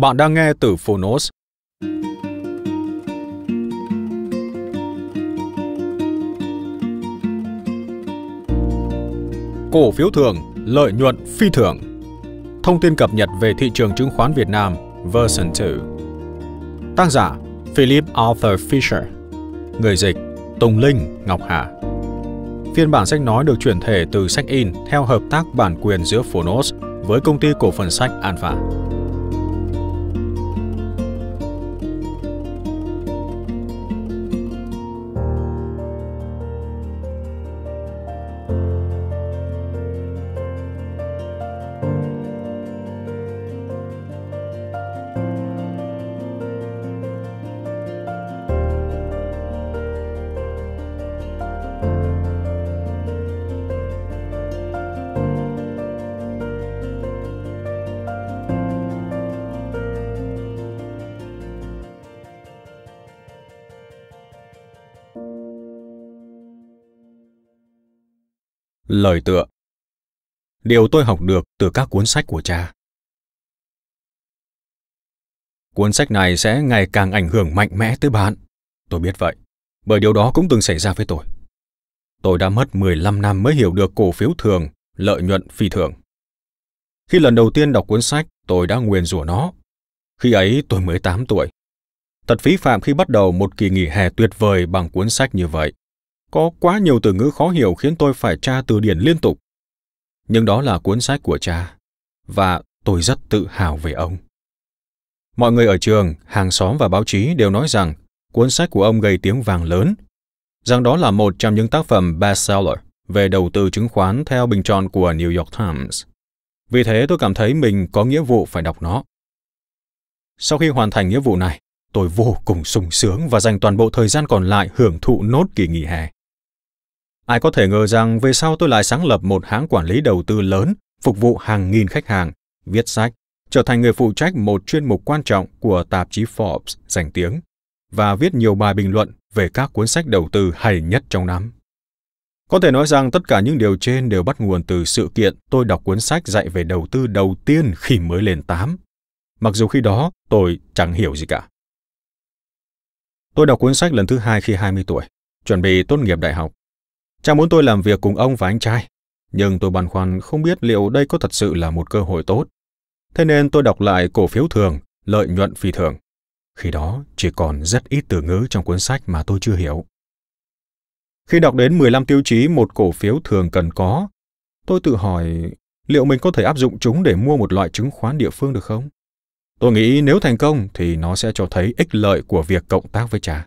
Bạn đang nghe từ Phonos. Cổ phiếu thường, lợi nhuận phi thường. Thông tin cập nhật về thị trường chứng khoán Việt Nam version 2. Tác giả Philip Arthur Fisher Người dịch Tùng Linh, Ngọc Hà Phiên bản sách nói được chuyển thể từ sách in theo hợp tác bản quyền giữa Phonos với công ty cổ phần sách Alpha. lời tựa. Điều tôi học được từ các cuốn sách của cha. Cuốn sách này sẽ ngày càng ảnh hưởng mạnh mẽ tới bạn. Tôi biết vậy, bởi điều đó cũng từng xảy ra với tôi. Tôi đã mất 15 năm mới hiểu được cổ phiếu thường, lợi nhuận phi thường. Khi lần đầu tiên đọc cuốn sách, tôi đã nguyền rủa nó. Khi ấy tôi mới 8 tuổi. Thật phí phạm khi bắt đầu một kỳ nghỉ hè tuyệt vời bằng cuốn sách như vậy. Có quá nhiều từ ngữ khó hiểu khiến tôi phải tra từ điển liên tục. Nhưng đó là cuốn sách của cha, và tôi rất tự hào về ông. Mọi người ở trường, hàng xóm và báo chí đều nói rằng cuốn sách của ông gây tiếng vàng lớn, rằng đó là một trong những tác phẩm bestseller về đầu tư chứng khoán theo bình chọn của New York Times. Vì thế tôi cảm thấy mình có nghĩa vụ phải đọc nó. Sau khi hoàn thành nghĩa vụ này, tôi vô cùng sung sướng và dành toàn bộ thời gian còn lại hưởng thụ nốt kỳ nghỉ hè. Ai có thể ngờ rằng về sau tôi lại sáng lập một hãng quản lý đầu tư lớn, phục vụ hàng nghìn khách hàng, viết sách, trở thành người phụ trách một chuyên mục quan trọng của tạp chí Forbes danh tiếng và viết nhiều bài bình luận về các cuốn sách đầu tư hay nhất trong năm. Có thể nói rằng tất cả những điều trên đều bắt nguồn từ sự kiện tôi đọc cuốn sách dạy về đầu tư đầu tiên khi mới lên 8. Mặc dù khi đó tôi chẳng hiểu gì cả. Tôi đọc cuốn sách lần thứ hai khi 20 tuổi, chuẩn bị tốt nghiệp đại học. Chàng muốn tôi làm việc cùng ông và anh trai, nhưng tôi băn khoăn không biết liệu đây có thật sự là một cơ hội tốt. Thế nên tôi đọc lại cổ phiếu thường, lợi nhuận phi thường. Khi đó chỉ còn rất ít từ ngữ trong cuốn sách mà tôi chưa hiểu. Khi đọc đến 15 tiêu chí một cổ phiếu thường cần có, tôi tự hỏi liệu mình có thể áp dụng chúng để mua một loại chứng khoán địa phương được không? Tôi nghĩ nếu thành công thì nó sẽ cho thấy ích lợi của việc cộng tác với cha.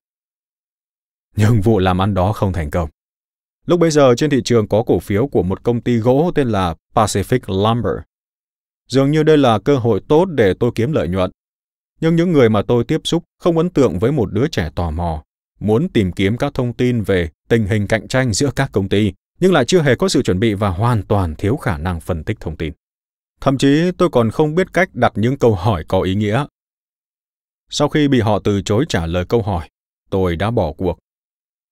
Nhưng vụ làm ăn đó không thành công. Lúc bây giờ trên thị trường có cổ phiếu của một công ty gỗ tên là Pacific Lumber. Dường như đây là cơ hội tốt để tôi kiếm lợi nhuận. Nhưng những người mà tôi tiếp xúc không ấn tượng với một đứa trẻ tò mò, muốn tìm kiếm các thông tin về tình hình cạnh tranh giữa các công ty, nhưng lại chưa hề có sự chuẩn bị và hoàn toàn thiếu khả năng phân tích thông tin. Thậm chí tôi còn không biết cách đặt những câu hỏi có ý nghĩa. Sau khi bị họ từ chối trả lời câu hỏi, tôi đã bỏ cuộc.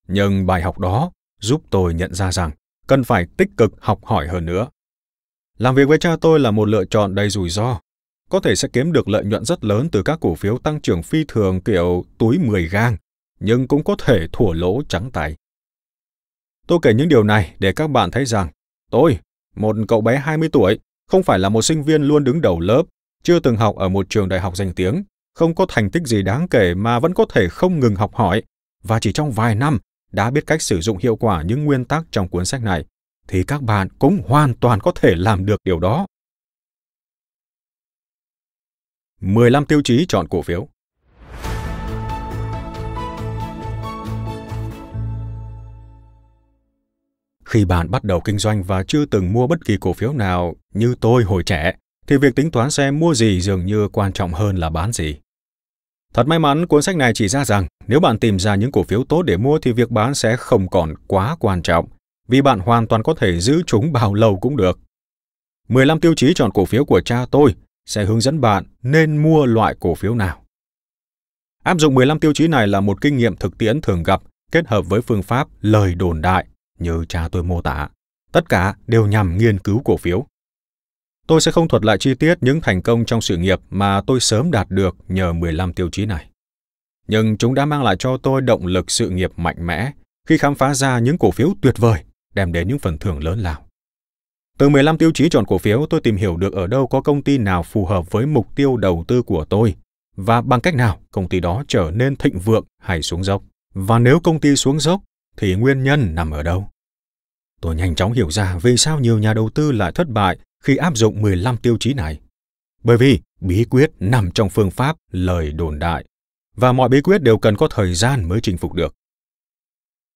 Nhưng bài học đó giúp tôi nhận ra rằng cần phải tích cực học hỏi hơn nữa. Làm việc với cha tôi là một lựa chọn đầy rủi ro. Có thể sẽ kiếm được lợi nhuận rất lớn từ các cổ phiếu tăng trưởng phi thường kiểu túi 10 gang, nhưng cũng có thể thua lỗ trắng tay. Tôi kể những điều này để các bạn thấy rằng tôi, một cậu bé 20 tuổi, không phải là một sinh viên luôn đứng đầu lớp, chưa từng học ở một trường đại học danh tiếng, không có thành tích gì đáng kể mà vẫn có thể không ngừng học hỏi, và chỉ trong vài năm đã biết cách sử dụng hiệu quả những nguyên tắc trong cuốn sách này thì các bạn cũng hoàn toàn có thể làm được điều đó. 15 tiêu chí chọn cổ phiếu. Khi bạn bắt đầu kinh doanh và chưa từng mua bất kỳ cổ phiếu nào như tôi hồi trẻ, thì việc tính toán xem mua gì dường như quan trọng hơn là bán gì. Thật may mắn cuốn sách này chỉ ra rằng nếu bạn tìm ra những cổ phiếu tốt để mua thì việc bán sẽ không còn quá quan trọng, vì bạn hoàn toàn có thể giữ chúng bao lâu cũng được. 15 tiêu chí chọn cổ phiếu của cha tôi sẽ hướng dẫn bạn nên mua loại cổ phiếu nào. Áp dụng 15 tiêu chí này là một kinh nghiệm thực tiễn thường gặp kết hợp với phương pháp lời đồn đại như cha tôi mô tả. Tất cả đều nhằm nghiên cứu cổ phiếu. Tôi sẽ không thuật lại chi tiết những thành công trong sự nghiệp mà tôi sớm đạt được nhờ 15 tiêu chí này. Nhưng chúng đã mang lại cho tôi động lực sự nghiệp mạnh mẽ khi khám phá ra những cổ phiếu tuyệt vời đem đến những phần thưởng lớn lao. Từ 15 tiêu chí chọn cổ phiếu, tôi tìm hiểu được ở đâu có công ty nào phù hợp với mục tiêu đầu tư của tôi và bằng cách nào công ty đó trở nên thịnh vượng hay xuống dốc. Và nếu công ty xuống dốc thì nguyên nhân nằm ở đâu? Tôi nhanh chóng hiểu ra vì sao nhiều nhà đầu tư lại thất bại khi áp dụng 15 tiêu chí này. Bởi vì bí quyết nằm trong phương pháp lời đồn đại và mọi bí quyết đều cần có thời gian mới chinh phục được.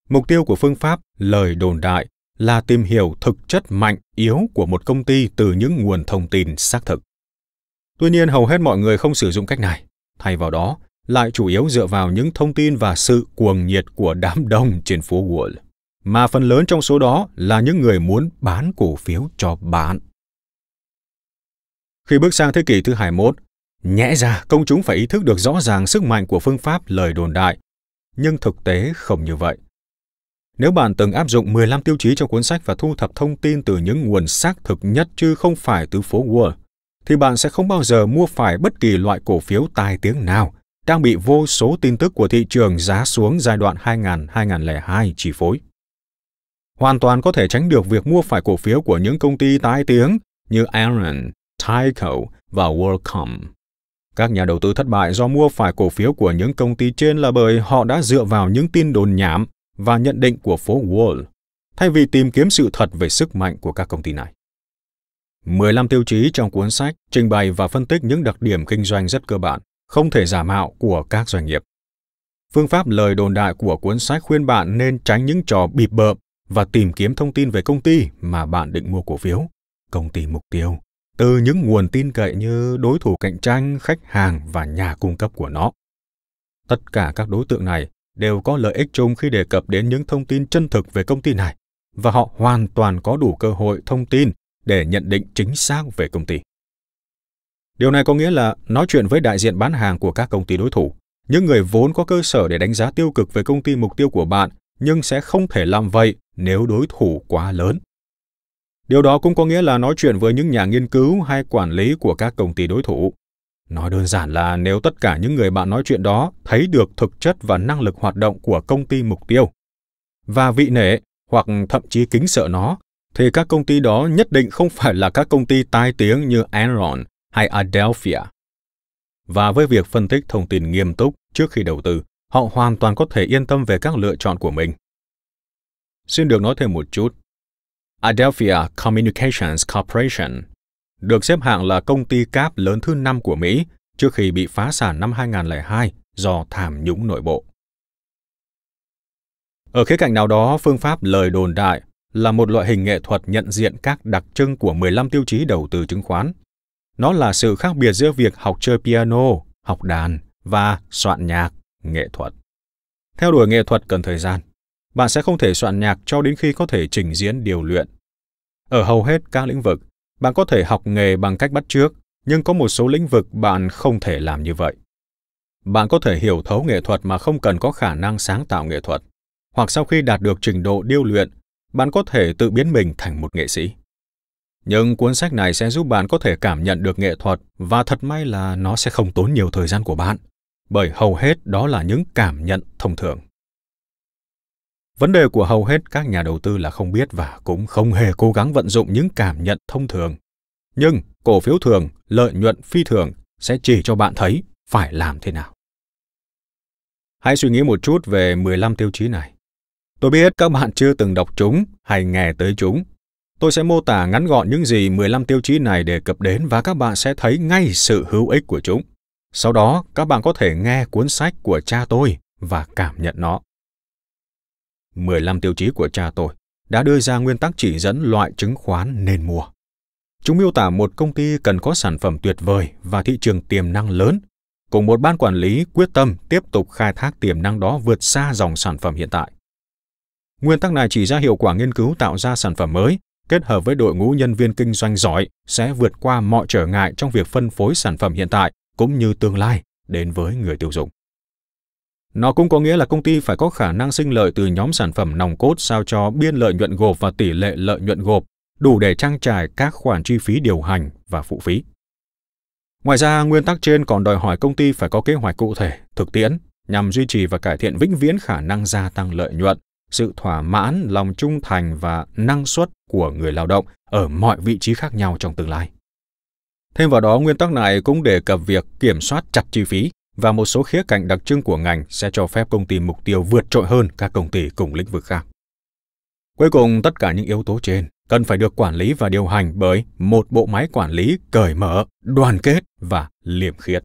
Mục tiêu của phương pháp lời đồn đại là tìm hiểu thực chất mạnh yếu của một công ty từ những nguồn thông tin xác thực. Tuy nhiên hầu hết mọi người không sử dụng cách này, thay vào đó lại chủ yếu dựa vào những thông tin và sự cuồng nhiệt của đám đông trên phố Wall, mà phần lớn trong số đó là những người muốn bán cổ phiếu cho bạn. Khi bước sang thế kỷ thứ 21, nhẽ ra công chúng phải ý thức được rõ ràng sức mạnh của phương pháp lời đồn đại, nhưng thực tế không như vậy. Nếu bạn từng áp dụng 15 tiêu chí trong cuốn sách và thu thập thông tin từ những nguồn xác thực nhất chứ không phải từ phố Wall, thì bạn sẽ không bao giờ mua phải bất kỳ loại cổ phiếu tai tiếng nào đang bị vô số tin tức của thị trường giá xuống giai đoạn 2000-2002 chỉ phối. Hoàn toàn có thể tránh được việc mua phải cổ phiếu của những công ty tai tiếng như Aaron, Tyco và WorldCom. Các nhà đầu tư thất bại do mua phải cổ phiếu của những công ty trên là bởi họ đã dựa vào những tin đồn nhảm và nhận định của phố Wall, thay vì tìm kiếm sự thật về sức mạnh của các công ty này. 15 tiêu chí trong cuốn sách trình bày và phân tích những đặc điểm kinh doanh rất cơ bản, không thể giả mạo của các doanh nghiệp. Phương pháp lời đồn đại của cuốn sách khuyên bạn nên tránh những trò bịp bợm và tìm kiếm thông tin về công ty mà bạn định mua cổ phiếu, công ty mục tiêu, từ những nguồn tin cậy như đối thủ cạnh tranh, khách hàng và nhà cung cấp của nó. Tất cả các đối tượng này đều có lợi ích chung khi đề cập đến những thông tin chân thực về công ty này và họ hoàn toàn có đủ cơ hội thông tin để nhận định chính xác về công ty. Điều này có nghĩa là nói chuyện với đại diện bán hàng của các công ty đối thủ, những người vốn có cơ sở để đánh giá tiêu cực về công ty mục tiêu của bạn nhưng sẽ không thể làm vậy nếu đối thủ quá lớn Điều đó cũng có nghĩa là nói chuyện với những nhà nghiên cứu hay quản lý của các công ty đối thủ. Nói đơn giản là nếu tất cả những người bạn nói chuyện đó thấy được thực chất và năng lực hoạt động của công ty mục tiêu và vị nể hoặc thậm chí kính sợ nó, thì các công ty đó nhất định không phải là các công ty tai tiếng như Enron hay Adelphia. Và với việc phân tích thông tin nghiêm túc trước khi đầu tư, họ hoàn toàn có thể yên tâm về các lựa chọn của mình. Xin được nói thêm một chút, Adelphia Communications Corporation, được xếp hạng là công ty cáp lớn thứ năm của Mỹ trước khi bị phá sản năm 2002 do tham nhũng nội bộ. Ở khía cạnh nào đó, phương pháp lời đồn đại là một loại hình nghệ thuật nhận diện các đặc trưng của 15 tiêu chí đầu tư chứng khoán. Nó là sự khác biệt giữa việc học chơi piano, học đàn và soạn nhạc, nghệ thuật. Theo đuổi nghệ thuật cần thời gian, bạn sẽ không thể soạn nhạc cho đến khi có thể trình diễn điều luyện. Ở hầu hết các lĩnh vực, bạn có thể học nghề bằng cách bắt chước, nhưng có một số lĩnh vực bạn không thể làm như vậy. Bạn có thể hiểu thấu nghệ thuật mà không cần có khả năng sáng tạo nghệ thuật, hoặc sau khi đạt được trình độ điêu luyện, bạn có thể tự biến mình thành một nghệ sĩ. Nhưng cuốn sách này sẽ giúp bạn có thể cảm nhận được nghệ thuật và thật may là nó sẽ không tốn nhiều thời gian của bạn, bởi hầu hết đó là những cảm nhận thông thường. Vấn đề của hầu hết các nhà đầu tư là không biết và cũng không hề cố gắng vận dụng những cảm nhận thông thường. Nhưng cổ phiếu thường, lợi nhuận phi thường sẽ chỉ cho bạn thấy phải làm thế nào. Hãy suy nghĩ một chút về 15 tiêu chí này. Tôi biết các bạn chưa từng đọc chúng hay nghe tới chúng. Tôi sẽ mô tả ngắn gọn những gì 15 tiêu chí này đề cập đến và các bạn sẽ thấy ngay sự hữu ích của chúng. Sau đó, các bạn có thể nghe cuốn sách của cha tôi và cảm nhận nó. 15 tiêu chí của cha tôi đã đưa ra nguyên tắc chỉ dẫn loại chứng khoán nên mua. Chúng miêu tả một công ty cần có sản phẩm tuyệt vời và thị trường tiềm năng lớn, cùng một ban quản lý quyết tâm tiếp tục khai thác tiềm năng đó vượt xa dòng sản phẩm hiện tại. Nguyên tắc này chỉ ra hiệu quả nghiên cứu tạo ra sản phẩm mới, kết hợp với đội ngũ nhân viên kinh doanh giỏi sẽ vượt qua mọi trở ngại trong việc phân phối sản phẩm hiện tại cũng như tương lai đến với người tiêu dùng. Nó cũng có nghĩa là công ty phải có khả năng sinh lợi từ nhóm sản phẩm nòng cốt sao cho biên lợi nhuận gộp và tỷ lệ lợi nhuận gộp đủ để trang trải các khoản chi phí điều hành và phụ phí. Ngoài ra, nguyên tắc trên còn đòi hỏi công ty phải có kế hoạch cụ thể, thực tiễn nhằm duy trì và cải thiện vĩnh viễn khả năng gia tăng lợi nhuận, sự thỏa mãn, lòng trung thành và năng suất của người lao động ở mọi vị trí khác nhau trong tương lai. Thêm vào đó, nguyên tắc này cũng đề cập việc kiểm soát chặt chi phí, và một số khía cạnh đặc trưng của ngành sẽ cho phép công ty mục tiêu vượt trội hơn các công ty cùng lĩnh vực khác. Cuối cùng, tất cả những yếu tố trên cần phải được quản lý và điều hành bởi một bộ máy quản lý cởi mở, đoàn kết và liêm khiết.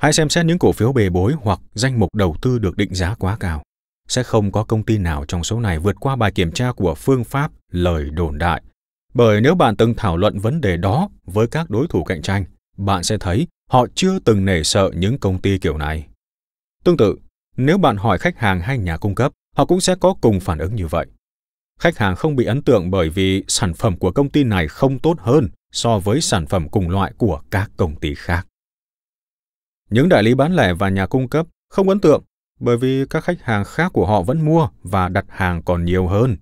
Hãy xem xét những cổ phiếu bề bối hoặc danh mục đầu tư được định giá quá cao. Sẽ không có công ty nào trong số này vượt qua bài kiểm tra của phương pháp lời đồn đại. Bởi nếu bạn từng thảo luận vấn đề đó với các đối thủ cạnh tranh, bạn sẽ thấy Họ chưa từng nể sợ những công ty kiểu này. Tương tự, nếu bạn hỏi khách hàng hay nhà cung cấp, họ cũng sẽ có cùng phản ứng như vậy. Khách hàng không bị ấn tượng bởi vì sản phẩm của công ty này không tốt hơn so với sản phẩm cùng loại của các công ty khác. Những đại lý bán lẻ và nhà cung cấp không ấn tượng bởi vì các khách hàng khác của họ vẫn mua và đặt hàng còn nhiều hơn.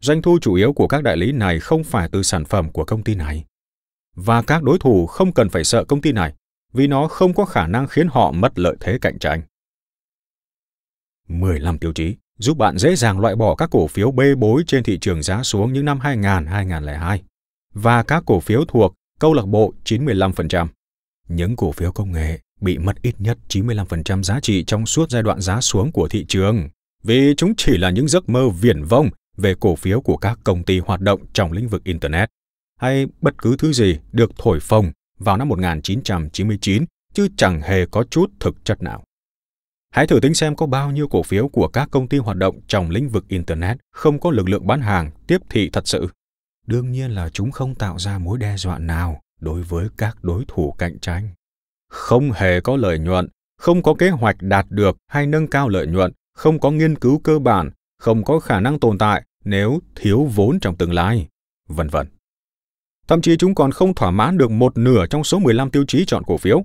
Doanh thu chủ yếu của các đại lý này không phải từ sản phẩm của công ty này. Và các đối thủ không cần phải sợ công ty này vì nó không có khả năng khiến họ mất lợi thế cạnh tranh. 15 tiêu chí giúp bạn dễ dàng loại bỏ các cổ phiếu bê bối trên thị trường giá xuống những năm 2000-2002 và các cổ phiếu thuộc câu lạc bộ 95%. Những cổ phiếu công nghệ bị mất ít nhất 95% giá trị trong suốt giai đoạn giá xuống của thị trường vì chúng chỉ là những giấc mơ viển vông về cổ phiếu của các công ty hoạt động trong lĩnh vực Internet hay bất cứ thứ gì được thổi phồng vào năm 1999 chứ chẳng hề có chút thực chất nào. Hãy thử tính xem có bao nhiêu cổ phiếu của các công ty hoạt động trong lĩnh vực Internet không có lực lượng bán hàng tiếp thị thật sự. Đương nhiên là chúng không tạo ra mối đe dọa nào đối với các đối thủ cạnh tranh. Không hề có lợi nhuận, không có kế hoạch đạt được hay nâng cao lợi nhuận, không có nghiên cứu cơ bản, không có khả năng tồn tại nếu thiếu vốn trong tương lai, vân vân. Thậm chí chúng còn không thỏa mãn được một nửa trong số 15 tiêu chí chọn cổ phiếu.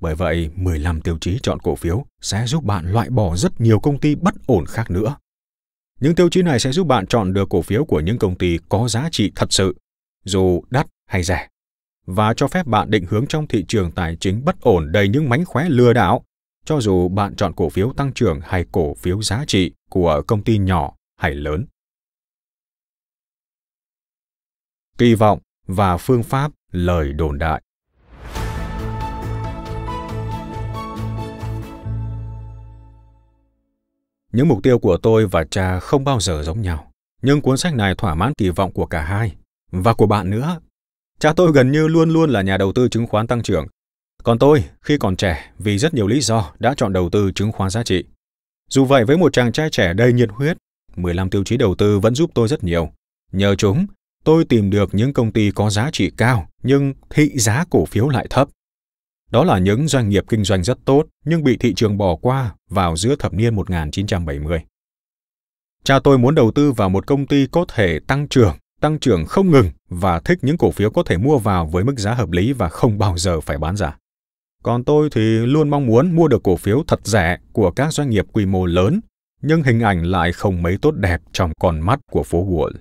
Bởi vậy, 15 tiêu chí chọn cổ phiếu sẽ giúp bạn loại bỏ rất nhiều công ty bất ổn khác nữa. Những tiêu chí này sẽ giúp bạn chọn được cổ phiếu của những công ty có giá trị thật sự, dù đắt hay rẻ, và cho phép bạn định hướng trong thị trường tài chính bất ổn đầy những mánh khóe lừa đảo, cho dù bạn chọn cổ phiếu tăng trưởng hay cổ phiếu giá trị của công ty nhỏ hay lớn. Kỳ vọng và phương pháp lời đồn đại. Những mục tiêu của tôi và cha không bao giờ giống nhau, nhưng cuốn sách này thỏa mãn kỳ vọng của cả hai và của bạn nữa. Cha tôi gần như luôn luôn là nhà đầu tư chứng khoán tăng trưởng, còn tôi, khi còn trẻ, vì rất nhiều lý do đã chọn đầu tư chứng khoán giá trị. Dù vậy với một chàng trai trẻ đầy nhiệt huyết, 15 tiêu chí đầu tư vẫn giúp tôi rất nhiều. Nhờ chúng, tôi tìm được những công ty có giá trị cao nhưng thị giá cổ phiếu lại thấp. Đó là những doanh nghiệp kinh doanh rất tốt nhưng bị thị trường bỏ qua vào giữa thập niên 1970. Cha tôi muốn đầu tư vào một công ty có thể tăng trưởng, tăng trưởng không ngừng và thích những cổ phiếu có thể mua vào với mức giá hợp lý và không bao giờ phải bán ra. Còn tôi thì luôn mong muốn mua được cổ phiếu thật rẻ của các doanh nghiệp quy mô lớn, nhưng hình ảnh lại không mấy tốt đẹp trong con mắt của phố Wall.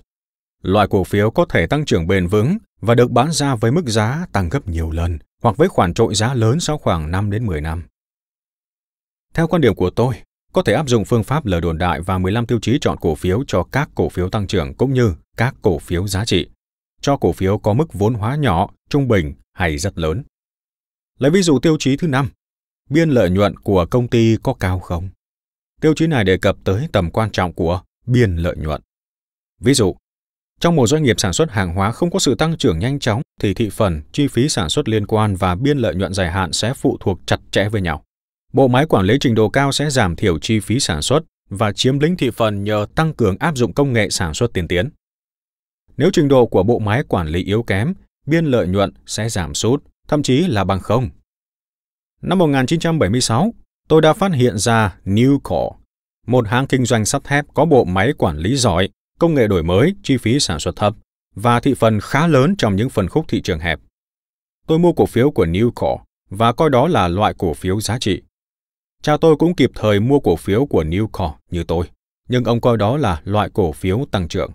Loại cổ phiếu có thể tăng trưởng bền vững và được bán ra với mức giá tăng gấp nhiều lần hoặc với khoản trội giá lớn sau khoảng 5 đến 10 năm. Theo quan điểm của tôi, có thể áp dụng phương pháp lời đồn đại và 15 tiêu chí chọn cổ phiếu cho các cổ phiếu tăng trưởng cũng như các cổ phiếu giá trị, cho cổ phiếu có mức vốn hóa nhỏ, trung bình hay rất lớn. Lấy ví dụ tiêu chí thứ năm, biên lợi nhuận của công ty có cao không? Tiêu chí này đề cập tới tầm quan trọng của biên lợi nhuận. Ví dụ, trong một doanh nghiệp sản xuất hàng hóa không có sự tăng trưởng nhanh chóng thì thị phần, chi phí sản xuất liên quan và biên lợi nhuận dài hạn sẽ phụ thuộc chặt chẽ với nhau. Bộ máy quản lý trình độ cao sẽ giảm thiểu chi phí sản xuất và chiếm lĩnh thị phần nhờ tăng cường áp dụng công nghệ sản xuất tiên tiến. Nếu trình độ của bộ máy quản lý yếu kém, biên lợi nhuận sẽ giảm sút, thậm chí là bằng không. Năm 1976, tôi đã phát hiện ra Newco, một hãng kinh doanh sắt thép có bộ máy quản lý giỏi công nghệ đổi mới, chi phí sản xuất thấp và thị phần khá lớn trong những phân khúc thị trường hẹp. Tôi mua cổ phiếu của Newcore và coi đó là loại cổ phiếu giá trị. Cha tôi cũng kịp thời mua cổ phiếu của Newcore như tôi, nhưng ông coi đó là loại cổ phiếu tăng trưởng.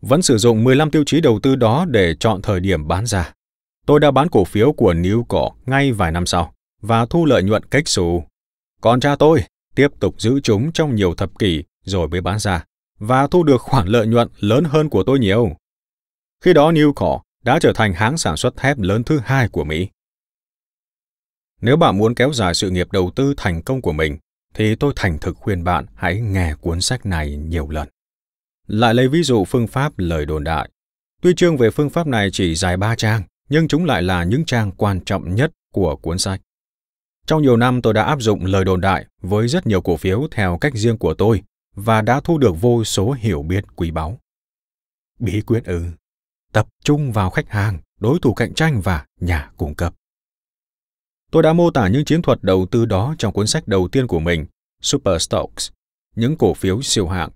Vẫn sử dụng 15 tiêu chí đầu tư đó để chọn thời điểm bán ra. Tôi đã bán cổ phiếu của Newcore ngay vài năm sau và thu lợi nhuận cách xù. Còn cha tôi tiếp tục giữ chúng trong nhiều thập kỷ rồi mới bán ra và thu được khoản lợi nhuận lớn hơn của tôi nhiều. Khi đó Newcore đã trở thành hãng sản xuất thép lớn thứ hai của Mỹ. Nếu bạn muốn kéo dài sự nghiệp đầu tư thành công của mình, thì tôi thành thực khuyên bạn hãy nghe cuốn sách này nhiều lần. Lại lấy ví dụ phương pháp lời đồn đại. Tuy chương về phương pháp này chỉ dài ba trang, nhưng chúng lại là những trang quan trọng nhất của cuốn sách. Trong nhiều năm tôi đã áp dụng lời đồn đại với rất nhiều cổ phiếu theo cách riêng của tôi và đã thu được vô số hiểu biết quý báu. Bí quyết ư? tập trung vào khách hàng, đối thủ cạnh tranh và nhà cung cấp. Tôi đã mô tả những chiến thuật đầu tư đó trong cuốn sách đầu tiên của mình, Super Stocks, những cổ phiếu siêu hạng,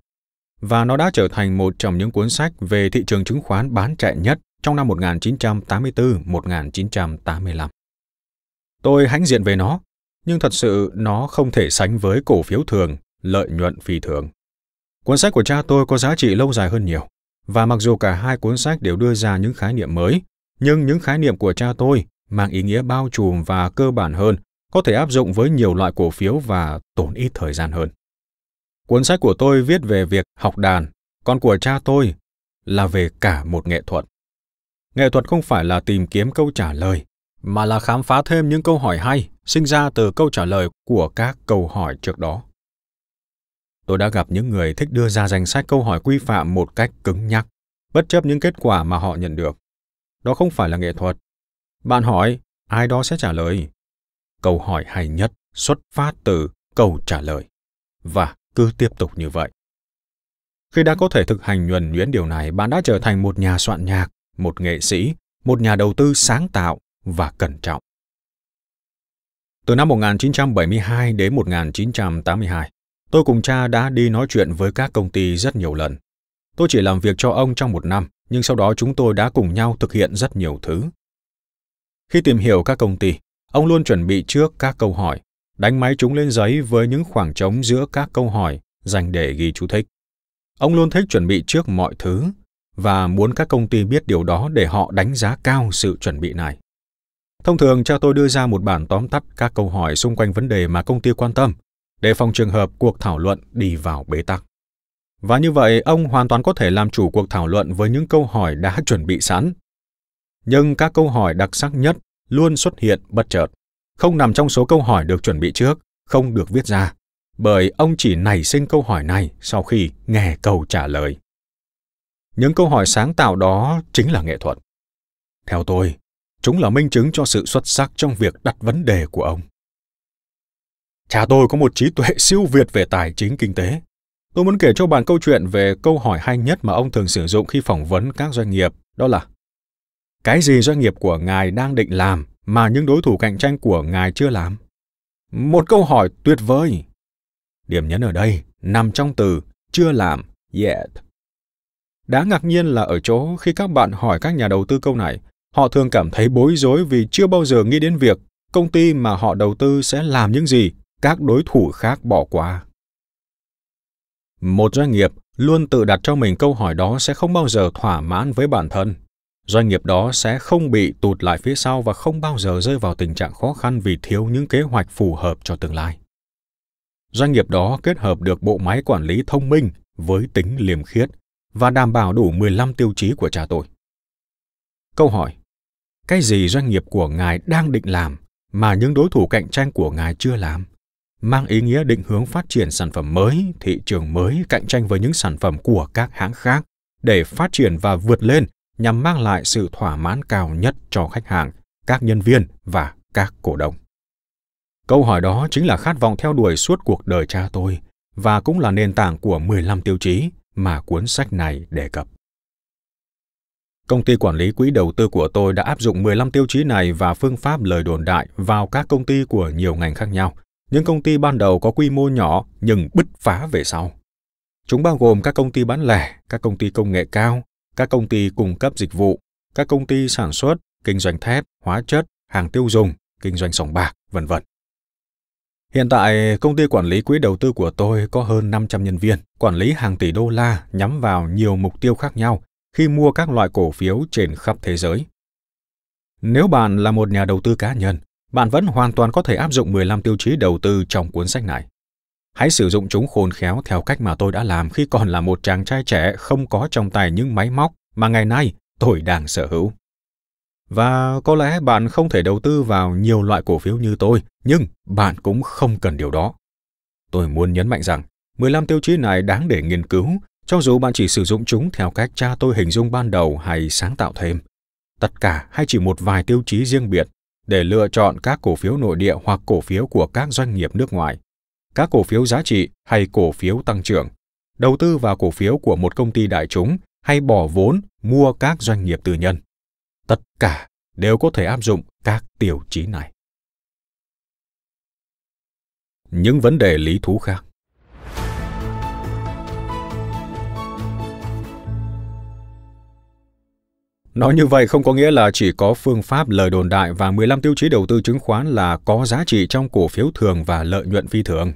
và nó đã trở thành một trong những cuốn sách về thị trường chứng khoán bán chạy nhất trong năm 1984-1985. Tôi hãnh diện về nó, nhưng thật sự nó không thể sánh với cổ phiếu thường lợi nhuận phi thường. Cuốn sách của cha tôi có giá trị lâu dài hơn nhiều, và mặc dù cả hai cuốn sách đều đưa ra những khái niệm mới, nhưng những khái niệm của cha tôi mang ý nghĩa bao trùm và cơ bản hơn, có thể áp dụng với nhiều loại cổ phiếu và tốn ít thời gian hơn. Cuốn sách của tôi viết về việc học đàn, còn của cha tôi là về cả một nghệ thuật. Nghệ thuật không phải là tìm kiếm câu trả lời, mà là khám phá thêm những câu hỏi hay sinh ra từ câu trả lời của các câu hỏi trước đó tôi đã gặp những người thích đưa ra danh sách câu hỏi quy phạm một cách cứng nhắc, bất chấp những kết quả mà họ nhận được. Đó không phải là nghệ thuật. Bạn hỏi, ai đó sẽ trả lời. Câu hỏi hay nhất xuất phát từ câu trả lời. Và cứ tiếp tục như vậy. Khi đã có thể thực hành nhuần nhuyễn điều này, bạn đã trở thành một nhà soạn nhạc, một nghệ sĩ, một nhà đầu tư sáng tạo và cẩn trọng. Từ năm 1972 đến 1982, Tôi cùng cha đã đi nói chuyện với các công ty rất nhiều lần. Tôi chỉ làm việc cho ông trong một năm, nhưng sau đó chúng tôi đã cùng nhau thực hiện rất nhiều thứ. Khi tìm hiểu các công ty, ông luôn chuẩn bị trước các câu hỏi, đánh máy chúng lên giấy với những khoảng trống giữa các câu hỏi dành để ghi chú thích. Ông luôn thích chuẩn bị trước mọi thứ và muốn các công ty biết điều đó để họ đánh giá cao sự chuẩn bị này. Thông thường cha tôi đưa ra một bản tóm tắt các câu hỏi xung quanh vấn đề mà công ty quan tâm để phòng trường hợp cuộc thảo luận đi vào bế tắc. Và như vậy, ông hoàn toàn có thể làm chủ cuộc thảo luận với những câu hỏi đã chuẩn bị sẵn. Nhưng các câu hỏi đặc sắc nhất luôn xuất hiện bất chợt, không nằm trong số câu hỏi được chuẩn bị trước, không được viết ra, bởi ông chỉ nảy sinh câu hỏi này sau khi nghe câu trả lời. Những câu hỏi sáng tạo đó chính là nghệ thuật. Theo tôi, chúng là minh chứng cho sự xuất sắc trong việc đặt vấn đề của ông. Cha tôi có một trí tuệ siêu việt về tài chính kinh tế. Tôi muốn kể cho bạn câu chuyện về câu hỏi hay nhất mà ông thường sử dụng khi phỏng vấn các doanh nghiệp, đó là Cái gì doanh nghiệp của ngài đang định làm mà những đối thủ cạnh tranh của ngài chưa làm? Một câu hỏi tuyệt vời. Điểm nhấn ở đây nằm trong từ chưa làm yet. Đáng ngạc nhiên là ở chỗ khi các bạn hỏi các nhà đầu tư câu này, họ thường cảm thấy bối rối vì chưa bao giờ nghĩ đến việc công ty mà họ đầu tư sẽ làm những gì các đối thủ khác bỏ qua một doanh nghiệp luôn tự đặt cho mình câu hỏi đó sẽ không bao giờ thỏa mãn với bản thân doanh nghiệp đó sẽ không bị tụt lại phía sau và không bao giờ rơi vào tình trạng khó khăn vì thiếu những kế hoạch phù hợp cho tương lai doanh nghiệp đó kết hợp được bộ máy quản lý thông minh với tính liềm khiết và đảm bảo đủ 15 tiêu chí của cha tôi. Câu hỏi: Cái gì doanh nghiệp của ngài đang định làm mà những đối thủ cạnh tranh của ngài chưa làm? mang ý nghĩa định hướng phát triển sản phẩm mới, thị trường mới, cạnh tranh với những sản phẩm của các hãng khác để phát triển và vượt lên nhằm mang lại sự thỏa mãn cao nhất cho khách hàng, các nhân viên và các cổ đông. Câu hỏi đó chính là khát vọng theo đuổi suốt cuộc đời cha tôi và cũng là nền tảng của 15 tiêu chí mà cuốn sách này đề cập. Công ty quản lý quỹ đầu tư của tôi đã áp dụng 15 tiêu chí này và phương pháp lời đồn đại vào các công ty của nhiều ngành khác nhau, những công ty ban đầu có quy mô nhỏ nhưng bứt phá về sau. Chúng bao gồm các công ty bán lẻ, các công ty công nghệ cao, các công ty cung cấp dịch vụ, các công ty sản xuất, kinh doanh thép, hóa chất, hàng tiêu dùng, kinh doanh sòng bạc, vân vân. Hiện tại, công ty quản lý quỹ đầu tư của tôi có hơn 500 nhân viên, quản lý hàng tỷ đô la nhắm vào nhiều mục tiêu khác nhau khi mua các loại cổ phiếu trên khắp thế giới. Nếu bạn là một nhà đầu tư cá nhân, bạn vẫn hoàn toàn có thể áp dụng 15 tiêu chí đầu tư trong cuốn sách này. Hãy sử dụng chúng khôn khéo theo cách mà tôi đã làm khi còn là một chàng trai trẻ không có trong tay những máy móc mà ngày nay tôi đang sở hữu. Và có lẽ bạn không thể đầu tư vào nhiều loại cổ phiếu như tôi, nhưng bạn cũng không cần điều đó. Tôi muốn nhấn mạnh rằng 15 tiêu chí này đáng để nghiên cứu, cho dù bạn chỉ sử dụng chúng theo cách cha tôi hình dung ban đầu hay sáng tạo thêm. Tất cả hay chỉ một vài tiêu chí riêng biệt để lựa chọn các cổ phiếu nội địa hoặc cổ phiếu của các doanh nghiệp nước ngoài, các cổ phiếu giá trị hay cổ phiếu tăng trưởng, đầu tư vào cổ phiếu của một công ty đại chúng hay bỏ vốn mua các doanh nghiệp tư nhân. Tất cả đều có thể áp dụng các tiêu chí này. Những vấn đề lý thú khác Nói như vậy không có nghĩa là chỉ có phương pháp lời đồn đại và 15 tiêu chí đầu tư chứng khoán là có giá trị trong cổ phiếu thường và lợi nhuận phi thường.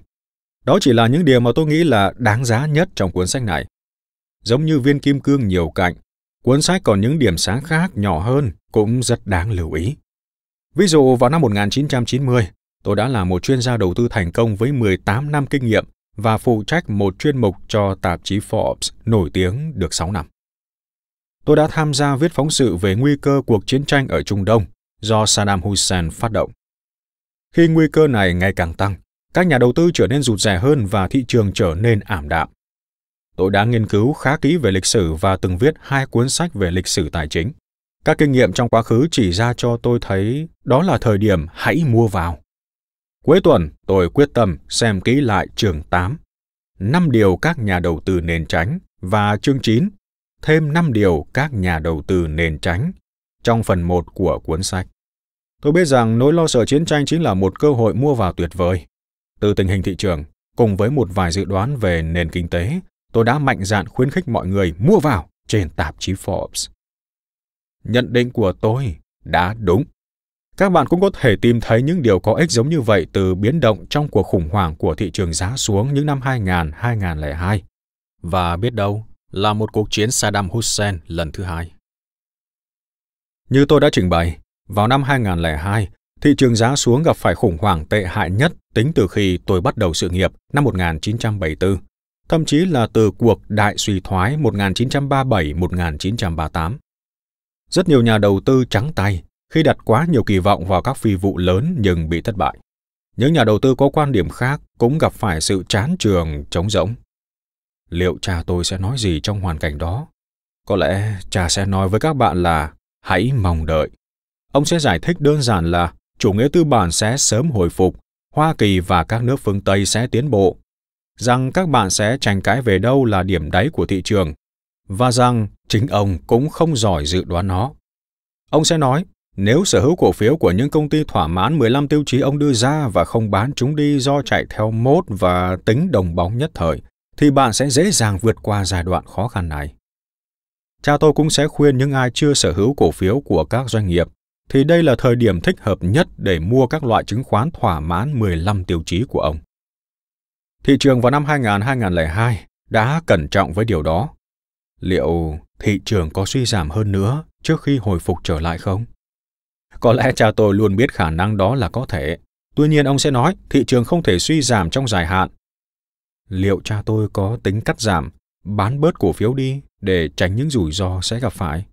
Đó chỉ là những điều mà tôi nghĩ là đáng giá nhất trong cuốn sách này. Giống như viên kim cương nhiều cạnh, cuốn sách còn những điểm sáng khác nhỏ hơn cũng rất đáng lưu ý. Ví dụ vào năm 1990, tôi đã là một chuyên gia đầu tư thành công với 18 năm kinh nghiệm và phụ trách một chuyên mục cho tạp chí Forbes nổi tiếng được 6 năm tôi đã tham gia viết phóng sự về nguy cơ cuộc chiến tranh ở Trung Đông do Saddam Hussein phát động. Khi nguy cơ này ngày càng tăng, các nhà đầu tư trở nên rụt rè hơn và thị trường trở nên ảm đạm. Tôi đã nghiên cứu khá kỹ về lịch sử và từng viết hai cuốn sách về lịch sử tài chính. Các kinh nghiệm trong quá khứ chỉ ra cho tôi thấy đó là thời điểm hãy mua vào. Cuối tuần, tôi quyết tâm xem kỹ lại chương 8, 5 điều các nhà đầu tư nên tránh và chương 9, thêm 5 điều các nhà đầu tư nên tránh trong phần 1 của cuốn sách. Tôi biết rằng nỗi lo sợ chiến tranh chính là một cơ hội mua vào tuyệt vời. Từ tình hình thị trường, cùng với một vài dự đoán về nền kinh tế, tôi đã mạnh dạn khuyến khích mọi người mua vào trên tạp chí Forbes. Nhận định của tôi đã đúng. Các bạn cũng có thể tìm thấy những điều có ích giống như vậy từ biến động trong cuộc khủng hoảng của thị trường giá xuống những năm 2000-2002. Và biết đâu, là một cuộc chiến Saddam Hussein lần thứ hai. Như tôi đã trình bày, vào năm 2002, thị trường giá xuống gặp phải khủng hoảng tệ hại nhất tính từ khi tôi bắt đầu sự nghiệp năm 1974, thậm chí là từ cuộc đại suy thoái 1937-1938. Rất nhiều nhà đầu tư trắng tay khi đặt quá nhiều kỳ vọng vào các phi vụ lớn nhưng bị thất bại. Những nhà đầu tư có quan điểm khác cũng gặp phải sự chán trường, trống rỗng liệu cha tôi sẽ nói gì trong hoàn cảnh đó có lẽ cha sẽ nói với các bạn là hãy mong đợi ông sẽ giải thích đơn giản là chủ nghĩa tư bản sẽ sớm hồi phục hoa kỳ và các nước phương tây sẽ tiến bộ rằng các bạn sẽ tranh cãi về đâu là điểm đáy của thị trường và rằng chính ông cũng không giỏi dự đoán nó. Ông sẽ nói, nếu sở hữu cổ phiếu của những công ty thỏa mãn 15 tiêu chí ông đưa ra và không bán chúng đi do chạy theo mốt và tính đồng bóng nhất thời, thì bạn sẽ dễ dàng vượt qua giai đoạn khó khăn này. Cha tôi cũng sẽ khuyên những ai chưa sở hữu cổ phiếu của các doanh nghiệp thì đây là thời điểm thích hợp nhất để mua các loại chứng khoán thỏa mãn 15 tiêu chí của ông. Thị trường vào năm 2002 đã cẩn trọng với điều đó. Liệu thị trường có suy giảm hơn nữa trước khi hồi phục trở lại không? Có lẽ cha tôi luôn biết khả năng đó là có thể. Tuy nhiên ông sẽ nói thị trường không thể suy giảm trong dài hạn liệu cha tôi có tính cắt giảm, bán bớt cổ phiếu đi để tránh những rủi ro sẽ gặp phải?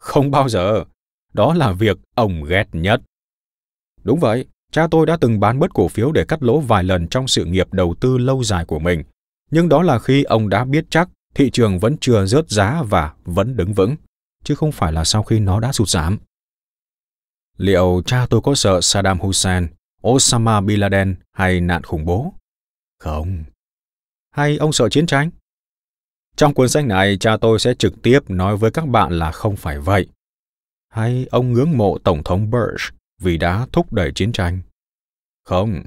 Không bao giờ. Đó là việc ông ghét nhất. Đúng vậy, cha tôi đã từng bán bớt cổ phiếu để cắt lỗ vài lần trong sự nghiệp đầu tư lâu dài của mình. Nhưng đó là khi ông đã biết chắc thị trường vẫn chưa rớt giá và vẫn đứng vững, chứ không phải là sau khi nó đã sụt giảm. Liệu cha tôi có sợ Saddam Hussein, Osama Bin Laden hay nạn khủng bố? Không, hay ông sợ chiến tranh? Trong cuốn sách này, cha tôi sẽ trực tiếp nói với các bạn là không phải vậy. Hay ông ngưỡng mộ Tổng thống Bush vì đã thúc đẩy chiến tranh? Không.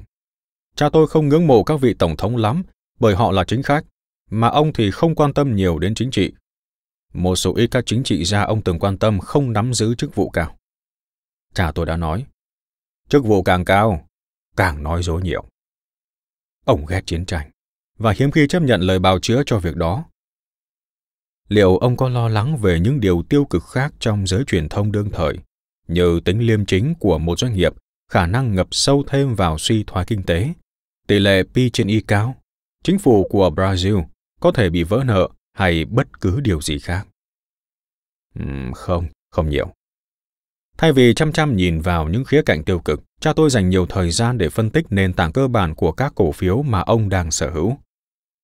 Cha tôi không ngưỡng mộ các vị tổng thống lắm bởi họ là chính khách, mà ông thì không quan tâm nhiều đến chính trị. Một số ít các chính trị gia ông từng quan tâm không nắm giữ chức vụ cao. Cha tôi đã nói, chức vụ càng cao, càng nói dối nhiều. Ông ghét chiến tranh và hiếm khi chấp nhận lời bào chữa cho việc đó. Liệu ông có lo lắng về những điều tiêu cực khác trong giới truyền thông đương thời, như tính liêm chính của một doanh nghiệp, khả năng ngập sâu thêm vào suy thoái kinh tế, tỷ lệ P trên Y cao, chính phủ của Brazil có thể bị vỡ nợ hay bất cứ điều gì khác? Không, không nhiều. Thay vì chăm chăm nhìn vào những khía cạnh tiêu cực, cha tôi dành nhiều thời gian để phân tích nền tảng cơ bản của các cổ phiếu mà ông đang sở hữu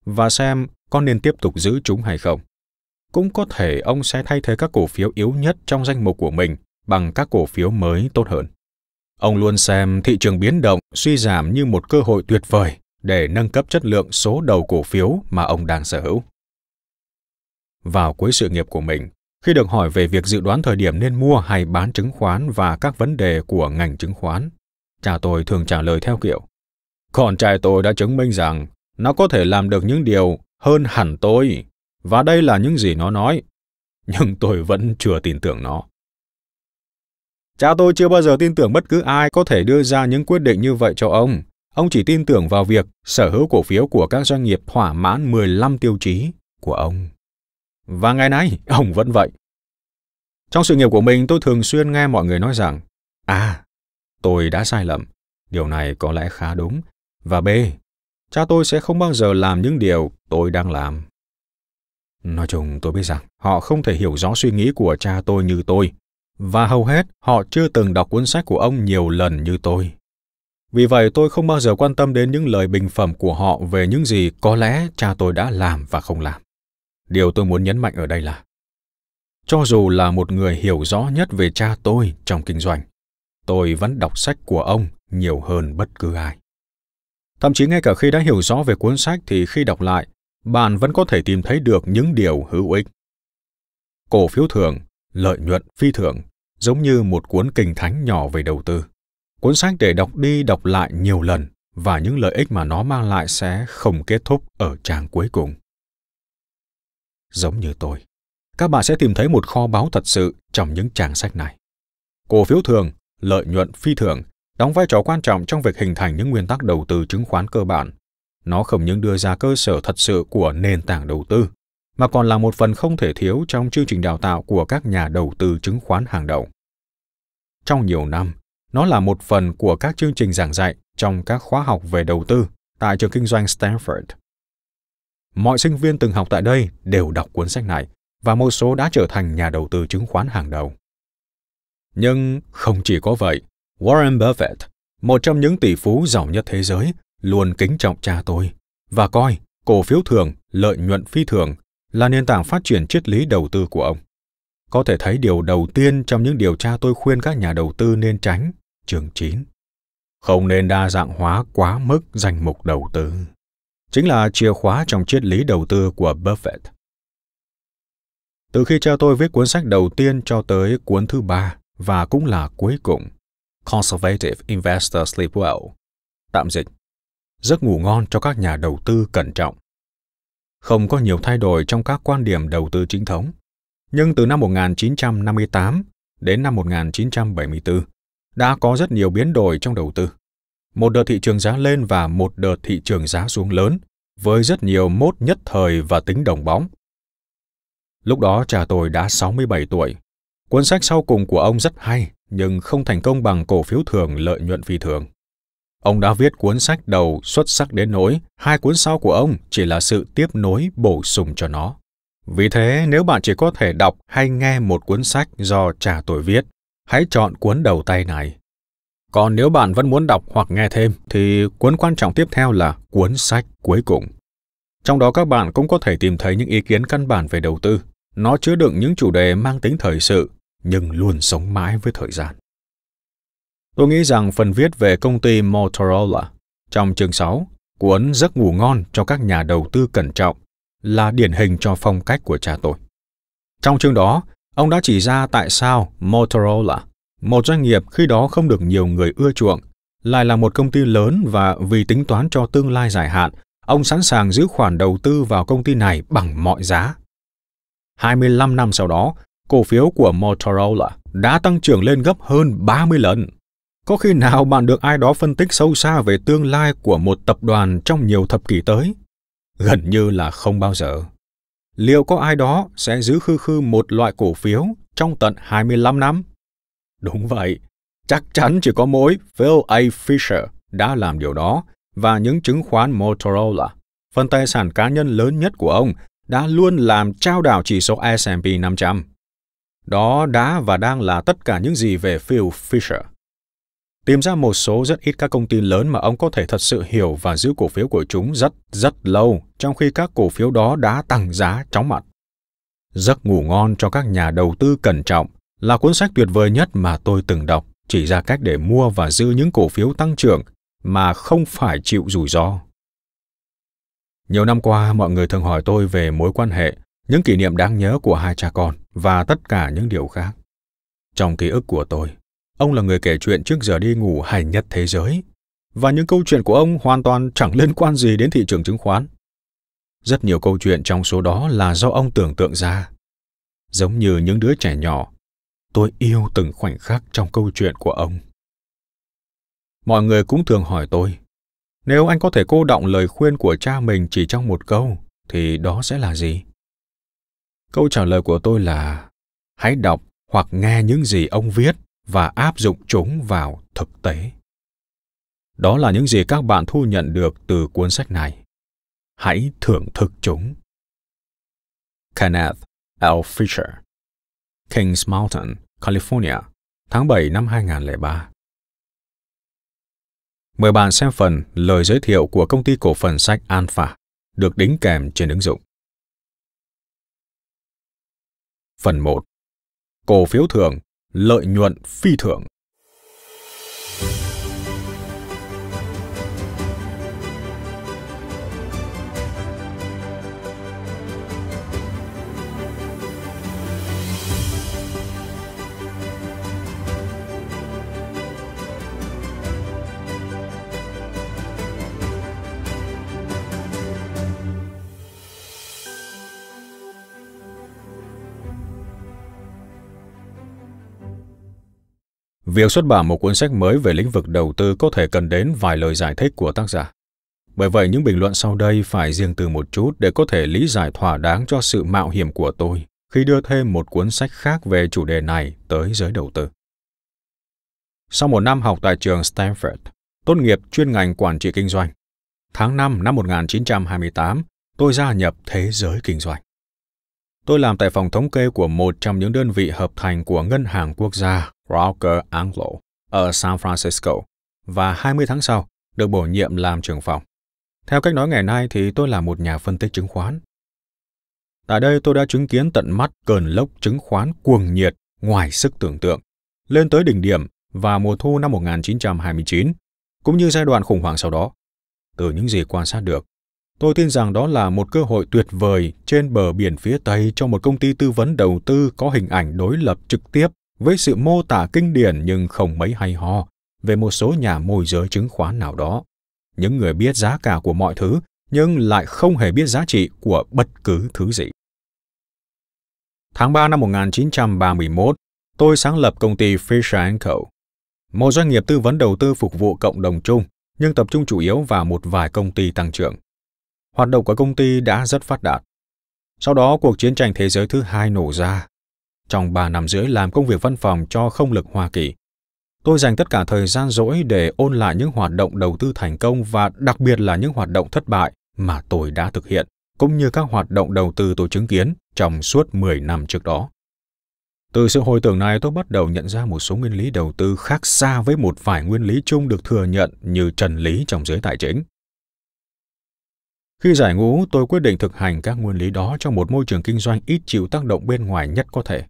và xem có nên tiếp tục giữ chúng hay không. Cũng có thể ông sẽ thay thế các cổ phiếu yếu nhất trong danh mục của mình bằng các cổ phiếu mới tốt hơn. Ông luôn xem thị trường biến động, suy giảm như một cơ hội tuyệt vời để nâng cấp chất lượng số đầu cổ phiếu mà ông đang sở hữu. Vào cuối sự nghiệp của mình, khi được hỏi về việc dự đoán thời điểm nên mua hay bán chứng khoán và các vấn đề của ngành chứng khoán, cha tôi thường trả lời theo kiểu: "Con trai tôi đã chứng minh rằng nó có thể làm được những điều hơn hẳn tôi, và đây là những gì nó nói. Nhưng tôi vẫn chưa tin tưởng nó. Cha tôi chưa bao giờ tin tưởng bất cứ ai có thể đưa ra những quyết định như vậy cho ông. Ông chỉ tin tưởng vào việc sở hữu cổ phiếu của các doanh nghiệp thỏa mãn 15 tiêu chí của ông. Và ngày nay, ông vẫn vậy. Trong sự nghiệp của mình, tôi thường xuyên nghe mọi người nói rằng, A. À, tôi đã sai lầm. Điều này có lẽ khá đúng. Và B cha tôi sẽ không bao giờ làm những điều tôi đang làm. Nói chung tôi biết rằng họ không thể hiểu rõ suy nghĩ của cha tôi như tôi, và hầu hết họ chưa từng đọc cuốn sách của ông nhiều lần như tôi. Vì vậy tôi không bao giờ quan tâm đến những lời bình phẩm của họ về những gì có lẽ cha tôi đã làm và không làm. Điều tôi muốn nhấn mạnh ở đây là cho dù là một người hiểu rõ nhất về cha tôi trong kinh doanh, tôi vẫn đọc sách của ông nhiều hơn bất cứ ai. Thậm chí ngay cả khi đã hiểu rõ về cuốn sách thì khi đọc lại, bạn vẫn có thể tìm thấy được những điều hữu ích. Cổ phiếu thường, lợi nhuận phi thường, giống như một cuốn kinh thánh nhỏ về đầu tư. Cuốn sách để đọc đi đọc lại nhiều lần và những lợi ích mà nó mang lại sẽ không kết thúc ở trang cuối cùng. Giống như tôi, các bạn sẽ tìm thấy một kho báu thật sự trong những trang sách này. Cổ phiếu thường, lợi nhuận phi thường đóng vai trò quan trọng trong việc hình thành những nguyên tắc đầu tư chứng khoán cơ bản. Nó không những đưa ra cơ sở thật sự của nền tảng đầu tư, mà còn là một phần không thể thiếu trong chương trình đào tạo của các nhà đầu tư chứng khoán hàng đầu. Trong nhiều năm, nó là một phần của các chương trình giảng dạy trong các khóa học về đầu tư tại trường kinh doanh Stanford. Mọi sinh viên từng học tại đây đều đọc cuốn sách này và một số đã trở thành nhà đầu tư chứng khoán hàng đầu. Nhưng không chỉ có vậy, Warren Buffett, một trong những tỷ phú giàu nhất thế giới, luôn kính trọng cha tôi và coi cổ phiếu thường, lợi nhuận phi thường là nền tảng phát triển triết lý đầu tư của ông. Có thể thấy điều đầu tiên trong những điều cha tôi khuyên các nhà đầu tư nên tránh, chương 9. Không nên đa dạng hóa quá mức danh mục đầu tư. Chính là chìa khóa trong triết lý đầu tư của Buffett. Từ khi cha tôi viết cuốn sách đầu tiên cho tới cuốn thứ ba và cũng là cuối cùng, Conservative Investor Sleep Well, tạm dịch, giấc ngủ ngon cho các nhà đầu tư cẩn trọng. Không có nhiều thay đổi trong các quan điểm đầu tư chính thống, nhưng từ năm 1958 đến năm 1974 đã có rất nhiều biến đổi trong đầu tư. Một đợt thị trường giá lên và một đợt thị trường giá xuống lớn với rất nhiều mốt nhất thời và tính đồng bóng. Lúc đó cha tôi đã 67 tuổi. Cuốn sách sau cùng của ông rất hay nhưng không thành công bằng cổ phiếu thường lợi nhuận phi thường. Ông đã viết cuốn sách đầu xuất sắc đến nỗi hai cuốn sau của ông chỉ là sự tiếp nối bổ sung cho nó. Vì thế, nếu bạn chỉ có thể đọc hay nghe một cuốn sách do trả tuổi viết, hãy chọn cuốn đầu tay này. Còn nếu bạn vẫn muốn đọc hoặc nghe thêm thì cuốn quan trọng tiếp theo là cuốn sách cuối cùng. Trong đó các bạn cũng có thể tìm thấy những ý kiến căn bản về đầu tư. Nó chứa đựng những chủ đề mang tính thời sự nhưng luôn sống mãi với thời gian. Tôi nghĩ rằng phần viết về công ty Motorola trong chương 6, cuốn Giấc ngủ ngon cho các nhà đầu tư cẩn trọng là điển hình cho phong cách của cha tôi. Trong chương đó, ông đã chỉ ra tại sao Motorola, một doanh nghiệp khi đó không được nhiều người ưa chuộng, lại là một công ty lớn và vì tính toán cho tương lai dài hạn, ông sẵn sàng giữ khoản đầu tư vào công ty này bằng mọi giá. 25 năm sau đó, cổ phiếu của Motorola đã tăng trưởng lên gấp hơn 30 lần. Có khi nào bạn được ai đó phân tích sâu xa về tương lai của một tập đoàn trong nhiều thập kỷ tới? Gần như là không bao giờ. Liệu có ai đó sẽ giữ khư khư một loại cổ phiếu trong tận 25 năm? Đúng vậy, chắc chắn chỉ có mỗi Phil A. Fisher đã làm điều đó và những chứng khoán Motorola, phần tài sản cá nhân lớn nhất của ông, đã luôn làm trao đảo chỉ số S&P 500. Đó đã và đang là tất cả những gì về Phil Fisher. Tìm ra một số rất ít các công ty lớn mà ông có thể thật sự hiểu và giữ cổ phiếu của chúng rất rất lâu, trong khi các cổ phiếu đó đã tăng giá chóng mặt. Giấc ngủ ngon cho các nhà đầu tư cẩn trọng là cuốn sách tuyệt vời nhất mà tôi từng đọc, chỉ ra cách để mua và giữ những cổ phiếu tăng trưởng mà không phải chịu rủi ro. Nhiều năm qua, mọi người thường hỏi tôi về mối quan hệ những kỷ niệm đáng nhớ của hai cha con và tất cả những điều khác. Trong ký ức của tôi, ông là người kể chuyện trước giờ đi ngủ hay nhất thế giới, và những câu chuyện của ông hoàn toàn chẳng liên quan gì đến thị trường chứng khoán. Rất nhiều câu chuyện trong số đó là do ông tưởng tượng ra. Giống như những đứa trẻ nhỏ, tôi yêu từng khoảnh khắc trong câu chuyện của ông. Mọi người cũng thường hỏi tôi, nếu anh có thể cô động lời khuyên của cha mình chỉ trong một câu, thì đó sẽ là gì? câu trả lời của tôi là hãy đọc hoặc nghe những gì ông viết và áp dụng chúng vào thực tế đó là những gì các bạn thu nhận được từ cuốn sách này hãy thưởng thức chúng kenneth l fisher kings mountain california tháng 7 năm 2003 Mời bạn xem phần lời giới thiệu của công ty cổ phần sách Alpha được đính kèm trên ứng dụng. Phần 1. Cổ phiếu thường lợi nhuận phi thường Việc xuất bản một cuốn sách mới về lĩnh vực đầu tư có thể cần đến vài lời giải thích của tác giả. Bởi vậy, những bình luận sau đây phải riêng từ một chút để có thể lý giải thỏa đáng cho sự mạo hiểm của tôi khi đưa thêm một cuốn sách khác về chủ đề này tới giới đầu tư. Sau một năm học tại trường Stanford, tốt nghiệp chuyên ngành quản trị kinh doanh, tháng 5 năm 1928, tôi gia nhập thế giới kinh doanh. Tôi làm tại phòng thống kê của một trong những đơn vị hợp thành của Ngân hàng Quốc gia Roger Anglo ở San Francisco và 20 tháng sau được bổ nhiệm làm trưởng phòng. Theo cách nói ngày nay thì tôi là một nhà phân tích chứng khoán. Tại đây tôi đã chứng kiến tận mắt cơn lốc chứng khoán cuồng nhiệt ngoài sức tưởng tượng, lên tới đỉnh điểm vào mùa thu năm 1929, cũng như giai đoạn khủng hoảng sau đó. Từ những gì quan sát được, tôi tin rằng đó là một cơ hội tuyệt vời trên bờ biển phía Tây cho một công ty tư vấn đầu tư có hình ảnh đối lập trực tiếp với sự mô tả kinh điển nhưng không mấy hay ho về một số nhà môi giới chứng khoán nào đó. Những người biết giá cả của mọi thứ nhưng lại không hề biết giá trị của bất cứ thứ gì. Tháng 3 năm 1931, tôi sáng lập công ty Fisher Co. Một doanh nghiệp tư vấn đầu tư phục vụ cộng đồng chung, nhưng tập trung chủ yếu vào một vài công ty tăng trưởng. Hoạt động của công ty đã rất phát đạt. Sau đó, cuộc chiến tranh thế giới thứ hai nổ ra trong 3 năm rưỡi làm công việc văn phòng cho không lực Hoa Kỳ, tôi dành tất cả thời gian rỗi để ôn lại những hoạt động đầu tư thành công và đặc biệt là những hoạt động thất bại mà tôi đã thực hiện, cũng như các hoạt động đầu tư tôi chứng kiến trong suốt 10 năm trước đó. Từ sự hồi tưởng này tôi bắt đầu nhận ra một số nguyên lý đầu tư khác xa với một vài nguyên lý chung được thừa nhận như trần lý trong giới tài chính. Khi giải ngũ, tôi quyết định thực hành các nguyên lý đó trong một môi trường kinh doanh ít chịu tác động bên ngoài nhất có thể.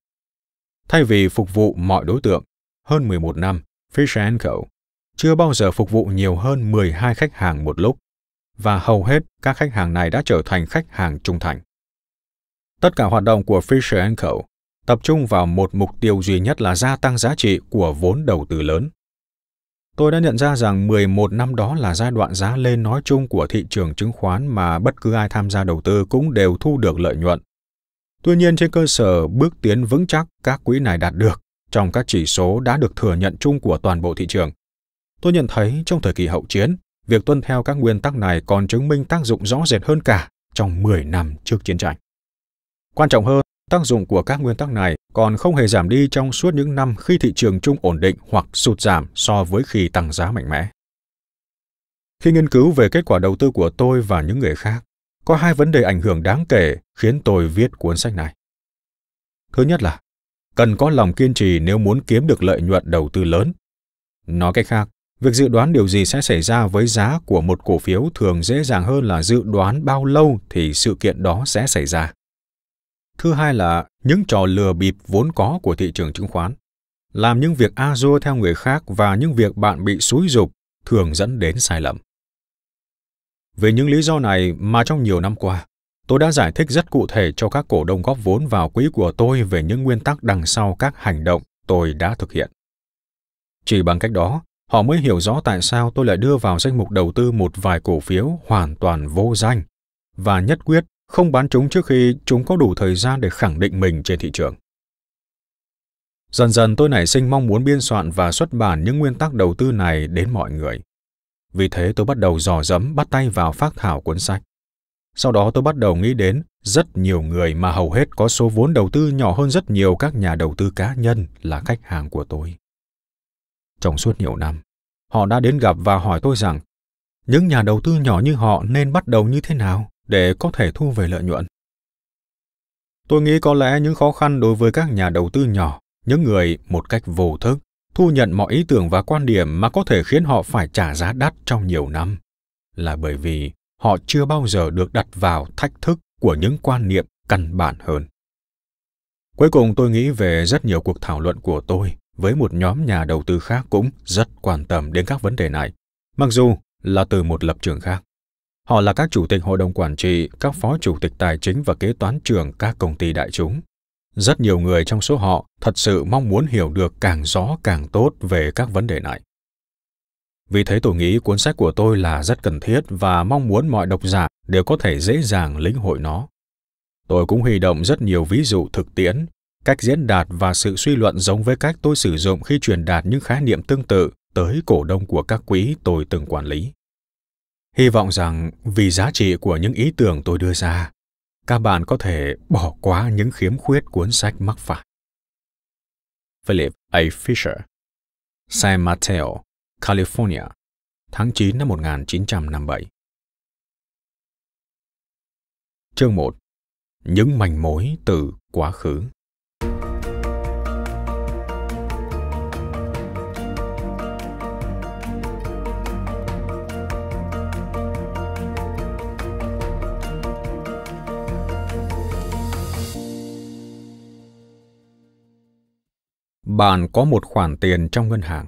Thay vì phục vụ mọi đối tượng, hơn 11 năm, Fisher Co. chưa bao giờ phục vụ nhiều hơn 12 khách hàng một lúc, và hầu hết các khách hàng này đã trở thành khách hàng trung thành. Tất cả hoạt động của Fisher Co. tập trung vào một mục tiêu duy nhất là gia tăng giá trị của vốn đầu tư lớn. Tôi đã nhận ra rằng 11 năm đó là giai đoạn giá lên nói chung của thị trường chứng khoán mà bất cứ ai tham gia đầu tư cũng đều thu được lợi nhuận Tuy nhiên trên cơ sở bước tiến vững chắc các quỹ này đạt được trong các chỉ số đã được thừa nhận chung của toàn bộ thị trường. Tôi nhận thấy trong thời kỳ hậu chiến, việc tuân theo các nguyên tắc này còn chứng minh tác dụng rõ rệt hơn cả trong 10 năm trước chiến tranh. Quan trọng hơn, tác dụng của các nguyên tắc này còn không hề giảm đi trong suốt những năm khi thị trường chung ổn định hoặc sụt giảm so với khi tăng giá mạnh mẽ. Khi nghiên cứu về kết quả đầu tư của tôi và những người khác, có hai vấn đề ảnh hưởng đáng kể khiến tôi viết cuốn sách này. Thứ nhất là cần có lòng kiên trì nếu muốn kiếm được lợi nhuận đầu tư lớn. Nói cách khác, việc dự đoán điều gì sẽ xảy ra với giá của một cổ phiếu thường dễ dàng hơn là dự đoán bao lâu thì sự kiện đó sẽ xảy ra. Thứ hai là những trò lừa bịp vốn có của thị trường chứng khoán. Làm những việc a dua theo người khác và những việc bạn bị xúi dục thường dẫn đến sai lầm. Về những lý do này mà trong nhiều năm qua, tôi đã giải thích rất cụ thể cho các cổ đông góp vốn vào quỹ của tôi về những nguyên tắc đằng sau các hành động tôi đã thực hiện. Chỉ bằng cách đó, họ mới hiểu rõ tại sao tôi lại đưa vào danh mục đầu tư một vài cổ phiếu hoàn toàn vô danh và nhất quyết không bán chúng trước khi chúng có đủ thời gian để khẳng định mình trên thị trường. Dần dần tôi nảy sinh mong muốn biên soạn và xuất bản những nguyên tắc đầu tư này đến mọi người. Vì thế tôi bắt đầu dò dẫm bắt tay vào phát thảo cuốn sách. Sau đó tôi bắt đầu nghĩ đến rất nhiều người mà hầu hết có số vốn đầu tư nhỏ hơn rất nhiều các nhà đầu tư cá nhân là khách hàng của tôi. Trong suốt nhiều năm, họ đã đến gặp và hỏi tôi rằng những nhà đầu tư nhỏ như họ nên bắt đầu như thế nào để có thể thu về lợi nhuận. Tôi nghĩ có lẽ những khó khăn đối với các nhà đầu tư nhỏ, những người một cách vô thức thu nhận mọi ý tưởng và quan điểm mà có thể khiến họ phải trả giá đắt trong nhiều năm là bởi vì họ chưa bao giờ được đặt vào thách thức của những quan niệm căn bản hơn cuối cùng tôi nghĩ về rất nhiều cuộc thảo luận của tôi với một nhóm nhà đầu tư khác cũng rất quan tâm đến các vấn đề này mặc dù là từ một lập trường khác họ là các chủ tịch hội đồng quản trị các phó chủ tịch tài chính và kế toán trưởng các công ty đại chúng rất nhiều người trong số họ thật sự mong muốn hiểu được càng rõ càng tốt về các vấn đề này. Vì thế tôi nghĩ cuốn sách của tôi là rất cần thiết và mong muốn mọi độc giả đều có thể dễ dàng lĩnh hội nó. Tôi cũng huy động rất nhiều ví dụ thực tiễn, cách diễn đạt và sự suy luận giống với cách tôi sử dụng khi truyền đạt những khái niệm tương tự tới cổ đông của các quỹ tôi từng quản lý. Hy vọng rằng vì giá trị của những ý tưởng tôi đưa ra, các bạn có thể bỏ qua những khiếm khuyết cuốn sách mắc phải. Philip A. Fisher, San Mateo, California, tháng 9 năm 1957. Chương 1. Những manh mối từ quá khứ. Bạn có một khoản tiền trong ngân hàng.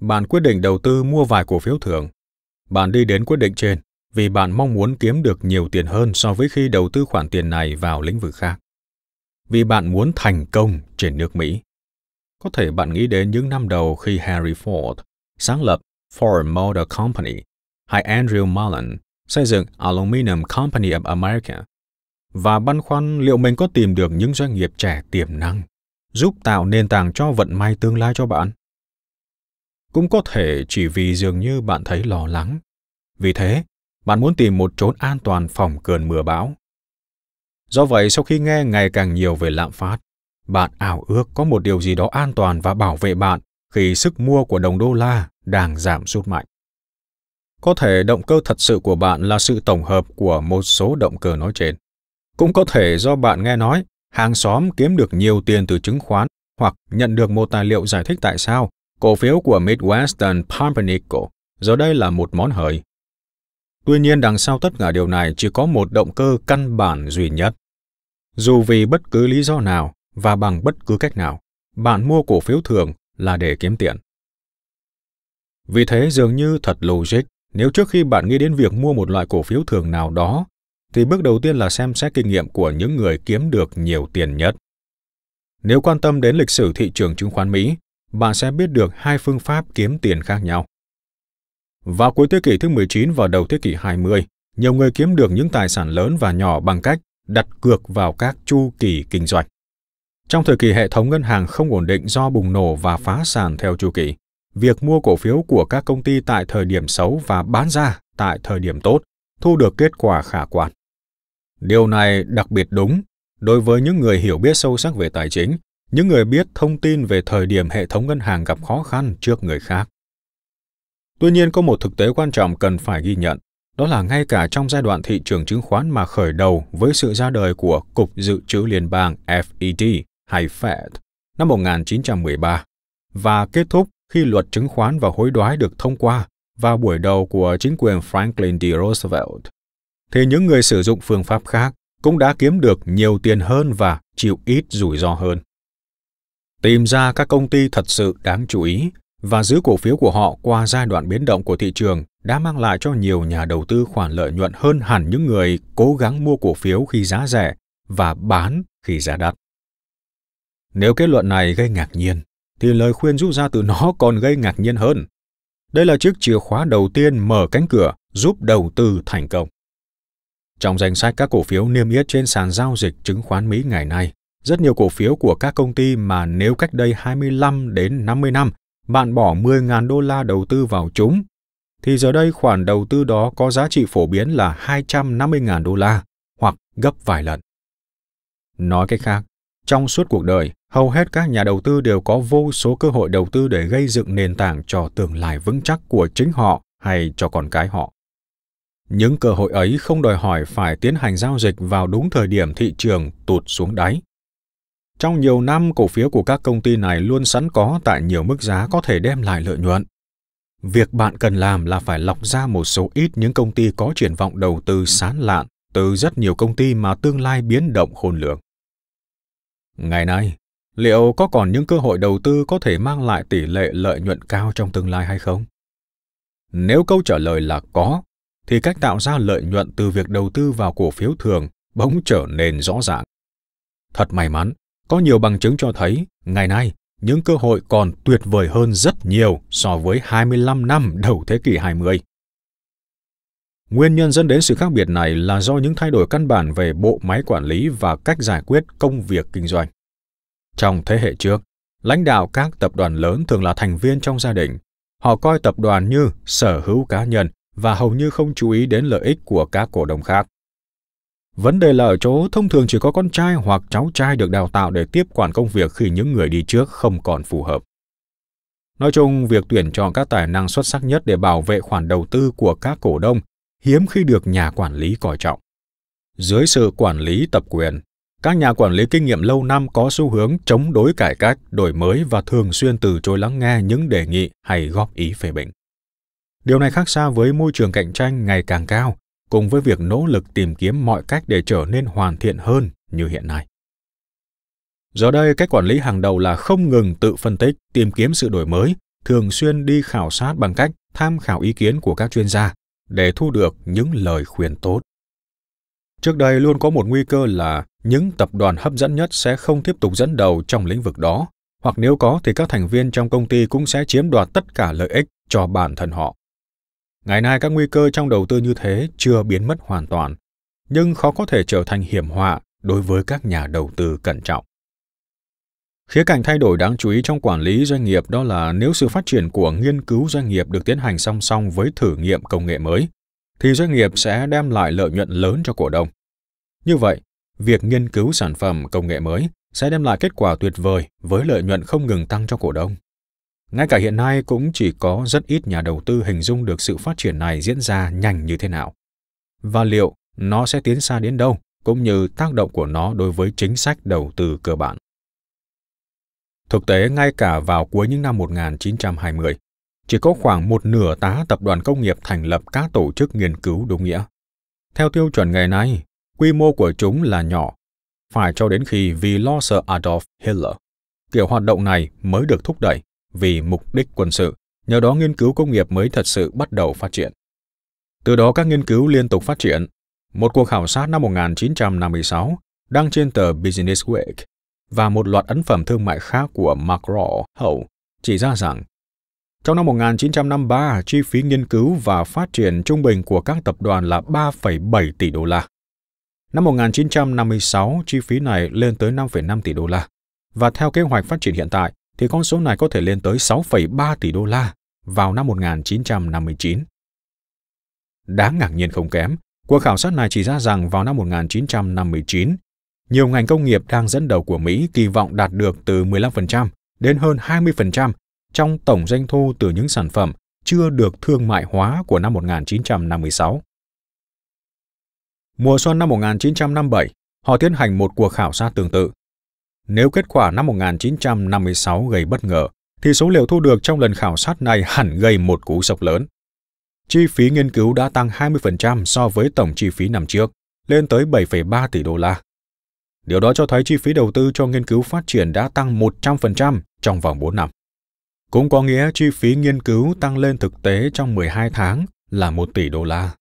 Bạn quyết định đầu tư mua vài cổ phiếu thưởng. Bạn đi đến quyết định trên vì bạn mong muốn kiếm được nhiều tiền hơn so với khi đầu tư khoản tiền này vào lĩnh vực khác. Vì bạn muốn thành công trên nước Mỹ. Có thể bạn nghĩ đến những năm đầu khi Harry Ford sáng lập Ford Motor Company hay Andrew Mullen xây dựng Aluminum Company of America và băn khoăn liệu mình có tìm được những doanh nghiệp trẻ tiềm năng giúp tạo nền tảng cho vận may tương lai cho bạn cũng có thể chỉ vì dường như bạn thấy lo lắng vì thế bạn muốn tìm một chốn an toàn phòng cơn mưa bão do vậy sau khi nghe ngày càng nhiều về lạm phát bạn ảo ước có một điều gì đó an toàn và bảo vệ bạn khi sức mua của đồng đô la đang giảm sút mạnh có thể động cơ thật sự của bạn là sự tổng hợp của một số động cơ nói trên cũng có thể do bạn nghe nói hàng xóm kiếm được nhiều tiền từ chứng khoán hoặc nhận được một tài liệu giải thích tại sao cổ phiếu của Midwestern Pumpernickel giờ đây là một món hời. Tuy nhiên đằng sau tất cả điều này chỉ có một động cơ căn bản duy nhất. Dù vì bất cứ lý do nào và bằng bất cứ cách nào, bạn mua cổ phiếu thường là để kiếm tiền. Vì thế dường như thật logic nếu trước khi bạn nghĩ đến việc mua một loại cổ phiếu thường nào đó thì bước đầu tiên là xem xét kinh nghiệm của những người kiếm được nhiều tiền nhất. Nếu quan tâm đến lịch sử thị trường chứng khoán Mỹ, bạn sẽ biết được hai phương pháp kiếm tiền khác nhau. Vào cuối thế kỷ thứ 19 và đầu thế kỷ 20, nhiều người kiếm được những tài sản lớn và nhỏ bằng cách đặt cược vào các chu kỳ kinh doanh. Trong thời kỳ hệ thống ngân hàng không ổn định do bùng nổ và phá sản theo chu kỳ, việc mua cổ phiếu của các công ty tại thời điểm xấu và bán ra tại thời điểm tốt thu được kết quả khả quan. Điều này đặc biệt đúng đối với những người hiểu biết sâu sắc về tài chính, những người biết thông tin về thời điểm hệ thống ngân hàng gặp khó khăn trước người khác. Tuy nhiên có một thực tế quan trọng cần phải ghi nhận, đó là ngay cả trong giai đoạn thị trường chứng khoán mà khởi đầu với sự ra đời của Cục Dự trữ Liên bang FED hay Fed năm 1913 và kết thúc khi luật chứng khoán và hối đoái được thông qua vào buổi đầu của chính quyền Franklin D. Roosevelt thì những người sử dụng phương pháp khác cũng đã kiếm được nhiều tiền hơn và chịu ít rủi ro hơn. Tìm ra các công ty thật sự đáng chú ý và giữ cổ phiếu của họ qua giai đoạn biến động của thị trường đã mang lại cho nhiều nhà đầu tư khoản lợi nhuận hơn hẳn những người cố gắng mua cổ phiếu khi giá rẻ và bán khi giá đắt. Nếu kết luận này gây ngạc nhiên, thì lời khuyên rút ra từ nó còn gây ngạc nhiên hơn. Đây là chiếc chìa khóa đầu tiên mở cánh cửa giúp đầu tư thành công. Trong danh sách các cổ phiếu niêm yết trên sàn giao dịch chứng khoán Mỹ ngày nay, rất nhiều cổ phiếu của các công ty mà nếu cách đây 25 đến 50 năm bạn bỏ 10.000 đô la đầu tư vào chúng, thì giờ đây khoản đầu tư đó có giá trị phổ biến là 250.000 đô la hoặc gấp vài lần. Nói cách khác, trong suốt cuộc đời, hầu hết các nhà đầu tư đều có vô số cơ hội đầu tư để gây dựng nền tảng cho tương lai vững chắc của chính họ hay cho con cái họ. Những cơ hội ấy không đòi hỏi phải tiến hành giao dịch vào đúng thời điểm thị trường tụt xuống đáy. Trong nhiều năm, cổ phiếu của các công ty này luôn sẵn có tại nhiều mức giá có thể đem lại lợi nhuận. Việc bạn cần làm là phải lọc ra một số ít những công ty có triển vọng đầu tư sán lạn từ rất nhiều công ty mà tương lai biến động khôn lường. Ngày nay, liệu có còn những cơ hội đầu tư có thể mang lại tỷ lệ lợi nhuận cao trong tương lai hay không? Nếu câu trả lời là có, thì cách tạo ra lợi nhuận từ việc đầu tư vào cổ phiếu thường bỗng trở nên rõ ràng. Thật may mắn, có nhiều bằng chứng cho thấy ngày nay những cơ hội còn tuyệt vời hơn rất nhiều so với 25 năm đầu thế kỷ 20. Nguyên nhân dẫn đến sự khác biệt này là do những thay đổi căn bản về bộ máy quản lý và cách giải quyết công việc kinh doanh. Trong thế hệ trước, lãnh đạo các tập đoàn lớn thường là thành viên trong gia đình. Họ coi tập đoàn như sở hữu cá nhân và hầu như không chú ý đến lợi ích của các cổ đông khác. Vấn đề là ở chỗ thông thường chỉ có con trai hoặc cháu trai được đào tạo để tiếp quản công việc khi những người đi trước không còn phù hợp. Nói chung, việc tuyển chọn các tài năng xuất sắc nhất để bảo vệ khoản đầu tư của các cổ đông hiếm khi được nhà quản lý coi trọng. Dưới sự quản lý tập quyền, các nhà quản lý kinh nghiệm lâu năm có xu hướng chống đối cải cách, đổi mới và thường xuyên từ chối lắng nghe những đề nghị hay góp ý phê bình. Điều này khác xa với môi trường cạnh tranh ngày càng cao, cùng với việc nỗ lực tìm kiếm mọi cách để trở nên hoàn thiện hơn như hiện nay. Giờ đây, cách quản lý hàng đầu là không ngừng tự phân tích, tìm kiếm sự đổi mới, thường xuyên đi khảo sát bằng cách tham khảo ý kiến của các chuyên gia để thu được những lời khuyên tốt. Trước đây luôn có một nguy cơ là những tập đoàn hấp dẫn nhất sẽ không tiếp tục dẫn đầu trong lĩnh vực đó, hoặc nếu có thì các thành viên trong công ty cũng sẽ chiếm đoạt tất cả lợi ích cho bản thân họ. Ngày nay các nguy cơ trong đầu tư như thế chưa biến mất hoàn toàn, nhưng khó có thể trở thành hiểm họa đối với các nhà đầu tư cẩn trọng. Khía cạnh thay đổi đáng chú ý trong quản lý doanh nghiệp đó là nếu sự phát triển của nghiên cứu doanh nghiệp được tiến hành song song với thử nghiệm công nghệ mới, thì doanh nghiệp sẽ đem lại lợi nhuận lớn cho cổ đông. Như vậy, việc nghiên cứu sản phẩm công nghệ mới sẽ đem lại kết quả tuyệt vời với lợi nhuận không ngừng tăng cho cổ đông. Ngay cả hiện nay cũng chỉ có rất ít nhà đầu tư hình dung được sự phát triển này diễn ra nhanh như thế nào. Và liệu nó sẽ tiến xa đến đâu, cũng như tác động của nó đối với chính sách đầu tư cơ bản. Thực tế, ngay cả vào cuối những năm 1920, chỉ có khoảng một nửa tá tập đoàn công nghiệp thành lập các tổ chức nghiên cứu đúng nghĩa. Theo tiêu chuẩn ngày nay, quy mô của chúng là nhỏ, phải cho đến khi vì lo sợ Adolf Hitler, kiểu hoạt động này mới được thúc đẩy vì mục đích quân sự, nhờ đó nghiên cứu công nghiệp mới thật sự bắt đầu phát triển. Từ đó các nghiên cứu liên tục phát triển. Một cuộc khảo sát năm 1956 đăng trên tờ Business Week và một loạt ấn phẩm thương mại khác của Mark Raw chỉ ra rằng trong năm 1953, chi phí nghiên cứu và phát triển trung bình của các tập đoàn là 3,7 tỷ đô la. Năm 1956, chi phí này lên tới 5,5 tỷ đô la. Và theo kế hoạch phát triển hiện tại, thì con số này có thể lên tới 6,3 tỷ đô la vào năm 1959. Đáng ngạc nhiên không kém, cuộc khảo sát này chỉ ra rằng vào năm 1959, nhiều ngành công nghiệp đang dẫn đầu của Mỹ kỳ vọng đạt được từ 15% đến hơn 20% trong tổng doanh thu từ những sản phẩm chưa được thương mại hóa của năm 1956. Mùa xuân năm 1957, họ tiến hành một cuộc khảo sát tương tự. Nếu kết quả năm 1956 gây bất ngờ, thì số liệu thu được trong lần khảo sát này hẳn gây một cú sốc lớn. Chi phí nghiên cứu đã tăng 20% so với tổng chi phí năm trước, lên tới 7,3 tỷ đô la. Điều đó cho thấy chi phí đầu tư cho nghiên cứu phát triển đã tăng 100% trong vòng 4 năm. Cũng có nghĩa chi phí nghiên cứu tăng lên thực tế trong 12 tháng là 1 tỷ đô la.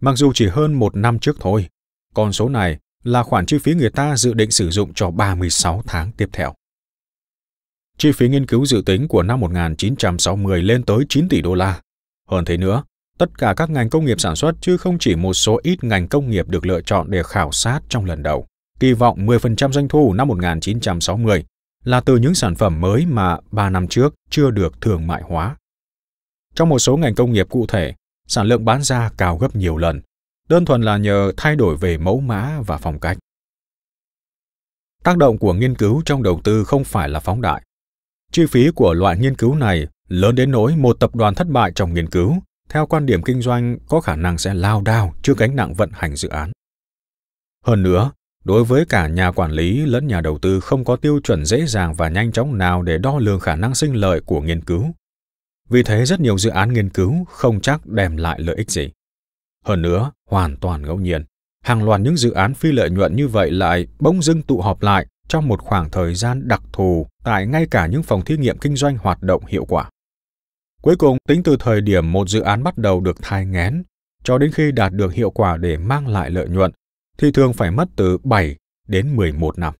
Mặc dù chỉ hơn một năm trước thôi, con số này là khoản chi phí người ta dự định sử dụng cho 36 tháng tiếp theo. Chi phí nghiên cứu dự tính của năm 1960 lên tới 9 tỷ đô la. Hơn thế nữa, tất cả các ngành công nghiệp sản xuất chứ không chỉ một số ít ngành công nghiệp được lựa chọn để khảo sát trong lần đầu. Kỳ vọng 10% doanh thu năm 1960 là từ những sản phẩm mới mà 3 năm trước chưa được thương mại hóa. Trong một số ngành công nghiệp cụ thể, sản lượng bán ra cao gấp nhiều lần, đơn thuần là nhờ thay đổi về mẫu mã và phong cách. Tác động của nghiên cứu trong đầu tư không phải là phóng đại. Chi phí của loại nghiên cứu này lớn đến nỗi một tập đoàn thất bại trong nghiên cứu, theo quan điểm kinh doanh có khả năng sẽ lao đao trước gánh nặng vận hành dự án. Hơn nữa, đối với cả nhà quản lý lẫn nhà đầu tư không có tiêu chuẩn dễ dàng và nhanh chóng nào để đo lường khả năng sinh lợi của nghiên cứu. Vì thế rất nhiều dự án nghiên cứu không chắc đem lại lợi ích gì. Hơn nữa, hoàn toàn ngẫu nhiên, hàng loạt những dự án phi lợi nhuận như vậy lại bỗng dưng tụ họp lại trong một khoảng thời gian đặc thù tại ngay cả những phòng thí nghiệm kinh doanh hoạt động hiệu quả. Cuối cùng, tính từ thời điểm một dự án bắt đầu được thai ngén cho đến khi đạt được hiệu quả để mang lại lợi nhuận thì thường phải mất từ 7 đến 11 năm.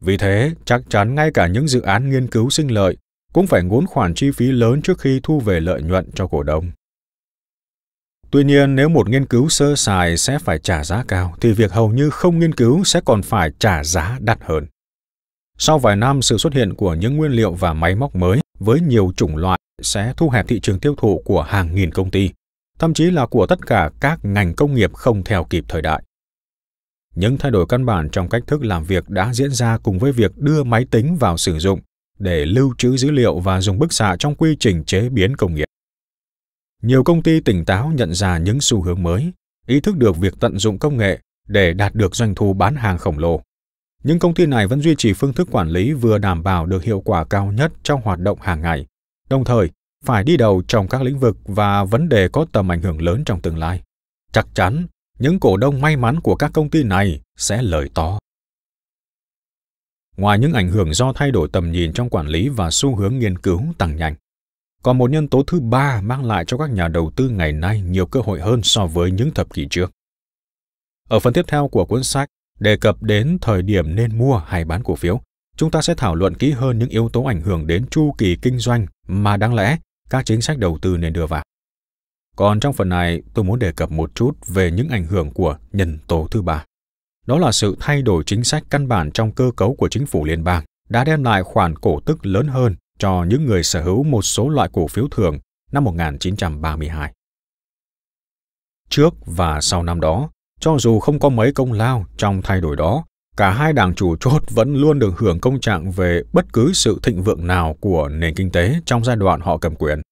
Vì thế, chắc chắn ngay cả những dự án nghiên cứu sinh lợi cũng phải ngốn khoản chi phí lớn trước khi thu về lợi nhuận cho cổ đông. Tuy nhiên, nếu một nghiên cứu sơ sài sẽ phải trả giá cao, thì việc hầu như không nghiên cứu sẽ còn phải trả giá đắt hơn. Sau vài năm, sự xuất hiện của những nguyên liệu và máy móc mới với nhiều chủng loại sẽ thu hẹp thị trường tiêu thụ của hàng nghìn công ty, thậm chí là của tất cả các ngành công nghiệp không theo kịp thời đại. Những thay đổi căn bản trong cách thức làm việc đã diễn ra cùng với việc đưa máy tính vào sử dụng để lưu trữ dữ liệu và dùng bức xạ trong quy trình chế biến công nghiệp. Nhiều công ty tỉnh táo nhận ra những xu hướng mới, ý thức được việc tận dụng công nghệ để đạt được doanh thu bán hàng khổng lồ. Những công ty này vẫn duy trì phương thức quản lý vừa đảm bảo được hiệu quả cao nhất trong hoạt động hàng ngày, đồng thời phải đi đầu trong các lĩnh vực và vấn đề có tầm ảnh hưởng lớn trong tương lai. Chắc chắn, những cổ đông may mắn của các công ty này sẽ lời to. Ngoài những ảnh hưởng do thay đổi tầm nhìn trong quản lý và xu hướng nghiên cứu tăng nhanh, còn một nhân tố thứ ba mang lại cho các nhà đầu tư ngày nay nhiều cơ hội hơn so với những thập kỷ trước. Ở phần tiếp theo của cuốn sách, đề cập đến thời điểm nên mua hay bán cổ phiếu, chúng ta sẽ thảo luận kỹ hơn những yếu tố ảnh hưởng đến chu kỳ kinh doanh mà đáng lẽ các chính sách đầu tư nên đưa vào. Còn trong phần này, tôi muốn đề cập một chút về những ảnh hưởng của nhân tố thứ ba. Đó là sự thay đổi chính sách căn bản trong cơ cấu của chính phủ liên bang đã đem lại khoản cổ tức lớn hơn cho những người sở hữu một số loại cổ phiếu thường năm 1932. Trước và sau năm đó, cho dù không có mấy công lao trong thay đổi đó, cả hai đảng chủ chốt vẫn luôn được hưởng công trạng về bất cứ sự thịnh vượng nào của nền kinh tế trong giai đoạn họ cầm quyền.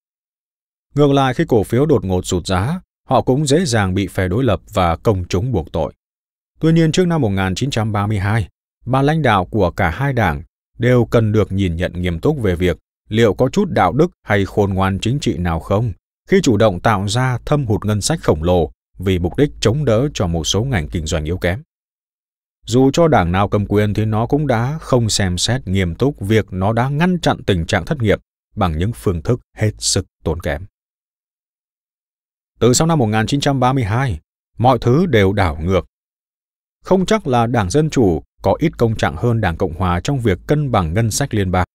Ngược lại khi cổ phiếu đột ngột sụt giá, họ cũng dễ dàng bị phe đối lập và công chúng buộc tội. Tuy nhiên trước năm 1932, ba lãnh đạo của cả hai đảng đều cần được nhìn nhận nghiêm túc về việc liệu có chút đạo đức hay khôn ngoan chính trị nào không khi chủ động tạo ra thâm hụt ngân sách khổng lồ vì mục đích chống đỡ cho một số ngành kinh doanh yếu kém. Dù cho đảng nào cầm quyền thì nó cũng đã không xem xét nghiêm túc việc nó đã ngăn chặn tình trạng thất nghiệp bằng những phương thức hết sức tốn kém. Từ sau năm 1932, mọi thứ đều đảo ngược. Không chắc là Đảng Dân Chủ có ít công trạng hơn Đảng Cộng Hòa trong việc cân bằng ngân sách liên bang.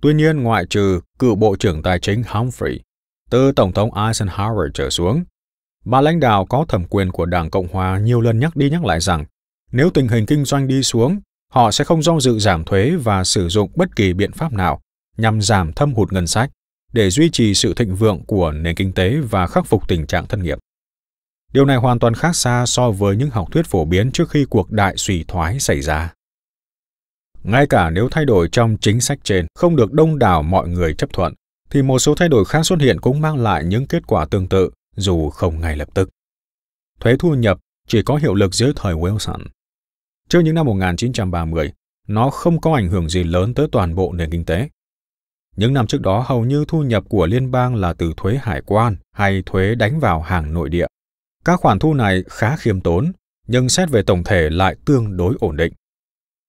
Tuy nhiên, ngoại trừ cựu Bộ trưởng Tài chính Humphrey, từ Tổng thống Eisenhower trở xuống, ba lãnh đạo có thẩm quyền của Đảng Cộng Hòa nhiều lần nhắc đi nhắc lại rằng nếu tình hình kinh doanh đi xuống, họ sẽ không do dự giảm thuế và sử dụng bất kỳ biện pháp nào nhằm giảm thâm hụt ngân sách để duy trì sự thịnh vượng của nền kinh tế và khắc phục tình trạng thất nghiệp. Điều này hoàn toàn khác xa so với những học thuyết phổ biến trước khi cuộc đại suy thoái xảy ra. Ngay cả nếu thay đổi trong chính sách trên không được đông đảo mọi người chấp thuận, thì một số thay đổi khác xuất hiện cũng mang lại những kết quả tương tự, dù không ngay lập tức. Thuế thu nhập chỉ có hiệu lực dưới thời Wilson. Trước những năm 1930, nó không có ảnh hưởng gì lớn tới toàn bộ nền kinh tế. Những năm trước đó hầu như thu nhập của liên bang là từ thuế hải quan hay thuế đánh vào hàng nội địa. Các khoản thu này khá khiêm tốn, nhưng xét về tổng thể lại tương đối ổn định.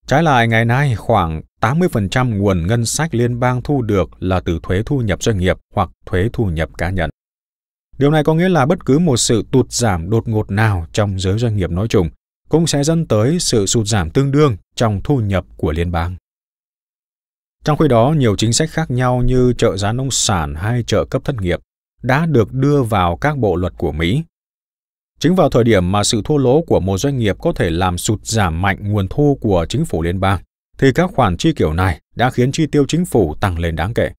Trái lại, ngày nay khoảng 80% nguồn ngân sách liên bang thu được là từ thuế thu nhập doanh nghiệp hoặc thuế thu nhập cá nhân. Điều này có nghĩa là bất cứ một sự tụt giảm đột ngột nào trong giới doanh nghiệp nói chung cũng sẽ dẫn tới sự sụt giảm tương đương trong thu nhập của liên bang. Trong khi đó, nhiều chính sách khác nhau như trợ giá nông sản hay trợ cấp thất nghiệp đã được đưa vào các bộ luật của Mỹ Chính vào thời điểm mà sự thua lỗ của một doanh nghiệp có thể làm sụt giảm mạnh nguồn thu của chính phủ liên bang, thì các khoản chi kiểu này đã khiến chi tiêu chính phủ tăng lên đáng kể.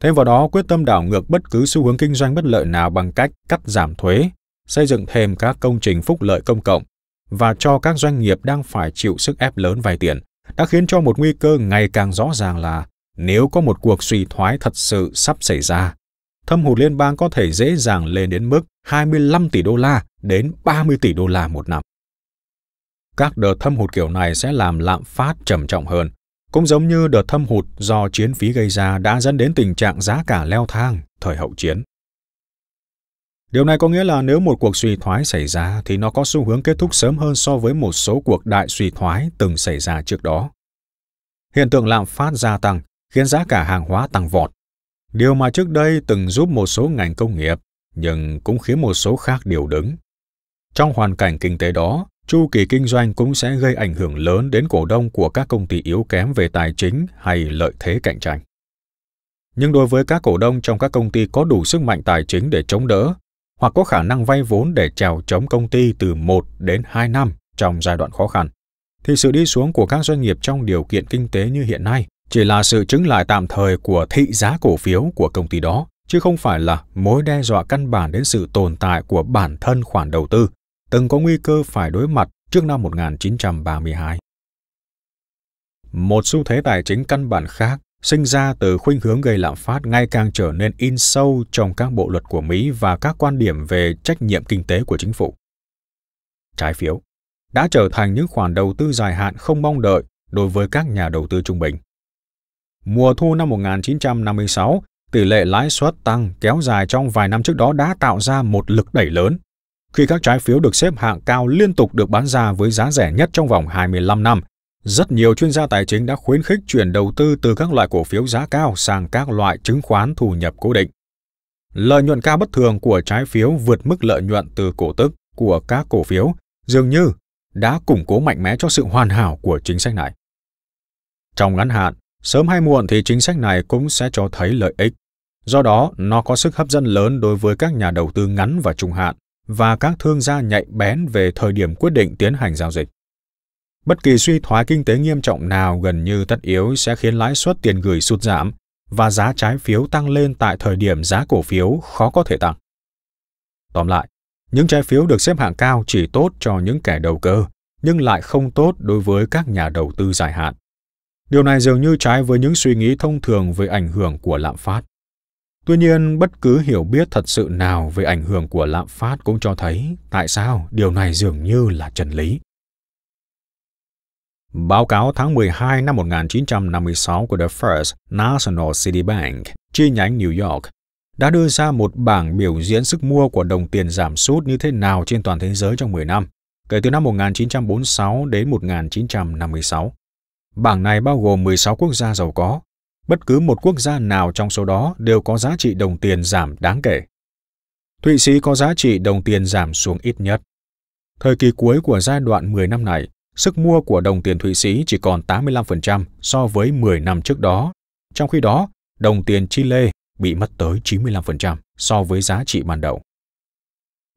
Thêm vào đó, quyết tâm đảo ngược bất cứ xu hướng kinh doanh bất lợi nào bằng cách cắt giảm thuế, xây dựng thêm các công trình phúc lợi công cộng và cho các doanh nghiệp đang phải chịu sức ép lớn vay tiền đã khiến cho một nguy cơ ngày càng rõ ràng là nếu có một cuộc suy thoái thật sự sắp xảy ra, thâm hụt liên bang có thể dễ dàng lên đến mức 25 tỷ đô la đến 30 tỷ đô la một năm. Các đợt thâm hụt kiểu này sẽ làm lạm phát trầm trọng hơn, cũng giống như đợt thâm hụt do chiến phí gây ra đã dẫn đến tình trạng giá cả leo thang thời hậu chiến. Điều này có nghĩa là nếu một cuộc suy thoái xảy ra thì nó có xu hướng kết thúc sớm hơn so với một số cuộc đại suy thoái từng xảy ra trước đó. Hiện tượng lạm phát gia tăng khiến giá cả hàng hóa tăng vọt. Điều mà trước đây từng giúp một số ngành công nghiệp nhưng cũng khiến một số khác điều đứng. Trong hoàn cảnh kinh tế đó, chu kỳ kinh doanh cũng sẽ gây ảnh hưởng lớn đến cổ đông của các công ty yếu kém về tài chính hay lợi thế cạnh tranh. Nhưng đối với các cổ đông trong các công ty có đủ sức mạnh tài chính để chống đỡ, hoặc có khả năng vay vốn để trèo chống công ty từ 1 đến 2 năm trong giai đoạn khó khăn, thì sự đi xuống của các doanh nghiệp trong điều kiện kinh tế như hiện nay chỉ là sự chứng lại tạm thời của thị giá cổ phiếu của công ty đó, chứ không phải là mối đe dọa căn bản đến sự tồn tại của bản thân khoản đầu tư từng có nguy cơ phải đối mặt trước năm 1932. Một xu thế tài chính căn bản khác sinh ra từ khuynh hướng gây lạm phát ngày càng trở nên in sâu trong các bộ luật của Mỹ và các quan điểm về trách nhiệm kinh tế của chính phủ. Trái phiếu đã trở thành những khoản đầu tư dài hạn không mong đợi đối với các nhà đầu tư trung bình. Mùa thu năm 1956, tỷ lệ lãi suất tăng kéo dài trong vài năm trước đó đã tạo ra một lực đẩy lớn khi các trái phiếu được xếp hạng cao liên tục được bán ra với giá rẻ nhất trong vòng 25 năm. Rất nhiều chuyên gia tài chính đã khuyến khích chuyển đầu tư từ các loại cổ phiếu giá cao sang các loại chứng khoán thu nhập cố định. Lợi nhuận cao bất thường của trái phiếu vượt mức lợi nhuận từ cổ tức của các cổ phiếu dường như đã củng cố mạnh mẽ cho sự hoàn hảo của chính sách này. Trong ngắn hạn, sớm hay muộn thì chính sách này cũng sẽ cho thấy lợi ích. Do đó, nó có sức hấp dẫn lớn đối với các nhà đầu tư ngắn và trung hạn và các thương gia nhạy bén về thời điểm quyết định tiến hành giao dịch. Bất kỳ suy thoái kinh tế nghiêm trọng nào gần như tất yếu sẽ khiến lãi suất tiền gửi sụt giảm và giá trái phiếu tăng lên tại thời điểm giá cổ phiếu khó có thể tăng. Tóm lại, những trái phiếu được xếp hạng cao chỉ tốt cho những kẻ đầu cơ, nhưng lại không tốt đối với các nhà đầu tư dài hạn. Điều này dường như trái với những suy nghĩ thông thường về ảnh hưởng của lạm phát. Tuy nhiên, bất cứ hiểu biết thật sự nào về ảnh hưởng của lạm phát cũng cho thấy tại sao điều này dường như là chân lý. Báo cáo tháng 12 năm 1956 của The First National City Bank, chi nhánh New York, đã đưa ra một bảng biểu diễn sức mua của đồng tiền giảm sút như thế nào trên toàn thế giới trong 10 năm, kể từ năm 1946 đến 1956. Bảng này bao gồm 16 quốc gia giàu có, bất cứ một quốc gia nào trong số đó đều có giá trị đồng tiền giảm đáng kể. Thụy Sĩ có giá trị đồng tiền giảm xuống ít nhất. Thời kỳ cuối của giai đoạn 10 năm này, sức mua của đồng tiền Thụy Sĩ chỉ còn 85% so với 10 năm trước đó. Trong khi đó, đồng tiền Chile bị mất tới 95% so với giá trị ban đầu.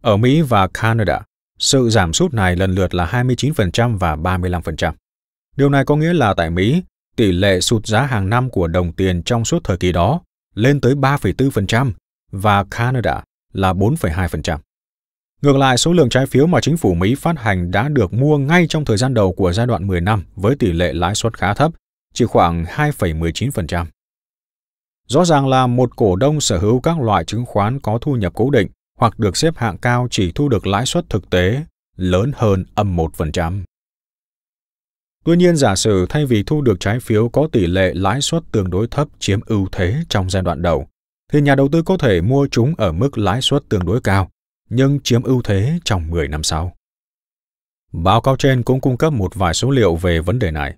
Ở Mỹ và Canada, sự giảm sút này lần lượt là 29% và 35%. Điều này có nghĩa là tại Mỹ, tỷ lệ sụt giá hàng năm của đồng tiền trong suốt thời kỳ đó lên tới 3,4% và Canada là 4,2%. Ngược lại, số lượng trái phiếu mà chính phủ Mỹ phát hành đã được mua ngay trong thời gian đầu của giai đoạn 10 năm với tỷ lệ lãi suất khá thấp, chỉ khoảng 2,19%. Rõ ràng là một cổ đông sở hữu các loại chứng khoán có thu nhập cố định hoặc được xếp hạng cao chỉ thu được lãi suất thực tế lớn hơn âm 1%. Tuy nhiên giả sử thay vì thu được trái phiếu có tỷ lệ lãi suất tương đối thấp chiếm ưu thế trong giai đoạn đầu, thì nhà đầu tư có thể mua chúng ở mức lãi suất tương đối cao, nhưng chiếm ưu thế trong 10 năm sau. Báo cáo trên cũng cung cấp một vài số liệu về vấn đề này.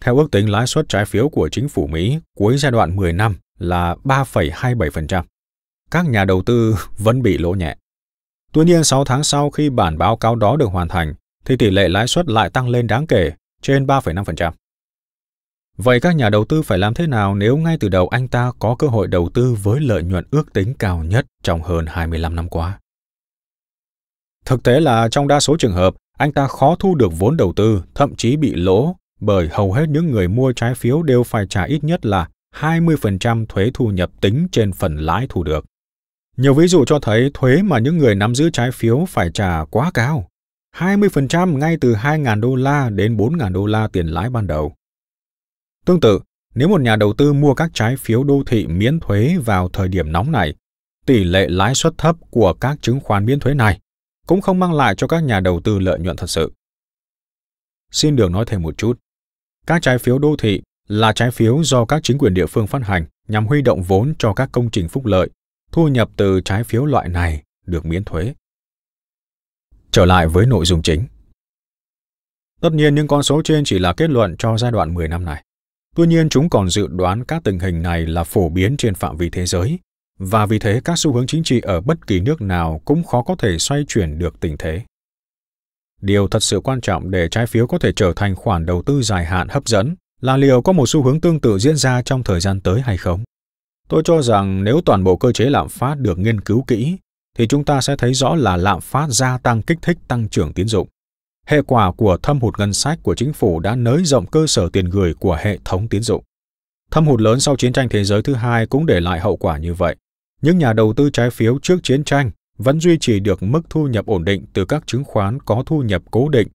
Theo ước tính lãi suất trái phiếu của chính phủ Mỹ cuối giai đoạn 10 năm là 3,27%. Các nhà đầu tư vẫn bị lỗ nhẹ. Tuy nhiên 6 tháng sau khi bản báo cáo đó được hoàn thành, thì tỷ lệ lãi suất lại tăng lên đáng kể trên 3,5%. Vậy các nhà đầu tư phải làm thế nào nếu ngay từ đầu anh ta có cơ hội đầu tư với lợi nhuận ước tính cao nhất trong hơn 25 năm qua? Thực tế là trong đa số trường hợp, anh ta khó thu được vốn đầu tư, thậm chí bị lỗ bởi hầu hết những người mua trái phiếu đều phải trả ít nhất là 20% thuế thu nhập tính trên phần lãi thu được. Nhiều ví dụ cho thấy thuế mà những người nắm giữ trái phiếu phải trả quá cao, 20% ngay từ 2.000 đô la đến 4.000 đô la tiền lãi ban đầu. Tương tự, nếu một nhà đầu tư mua các trái phiếu đô thị miễn thuế vào thời điểm nóng này, tỷ lệ lãi suất thấp của các chứng khoán miễn thuế này cũng không mang lại cho các nhà đầu tư lợi nhuận thật sự. Xin được nói thêm một chút. Các trái phiếu đô thị là trái phiếu do các chính quyền địa phương phát hành nhằm huy động vốn cho các công trình phúc lợi. Thu nhập từ trái phiếu loại này được miễn thuế. Trở lại với nội dung chính. Tất nhiên những con số trên chỉ là kết luận cho giai đoạn 10 năm này. Tuy nhiên chúng còn dự đoán các tình hình này là phổ biến trên phạm vi thế giới và vì thế các xu hướng chính trị ở bất kỳ nước nào cũng khó có thể xoay chuyển được tình thế. Điều thật sự quan trọng để trái phiếu có thể trở thành khoản đầu tư dài hạn hấp dẫn là liệu có một xu hướng tương tự diễn ra trong thời gian tới hay không. Tôi cho rằng nếu toàn bộ cơ chế lạm phát được nghiên cứu kỹ thì chúng ta sẽ thấy rõ là lạm phát gia tăng kích thích tăng trưởng tín dụng. Hệ quả của thâm hụt ngân sách của chính phủ đã nới rộng cơ sở tiền gửi của hệ thống tín dụng. Thâm hụt lớn sau chiến tranh thế giới thứ hai cũng để lại hậu quả như vậy. Những nhà đầu tư trái phiếu trước chiến tranh vẫn duy trì được mức thu nhập ổn định từ các chứng khoán có thu nhập cố định.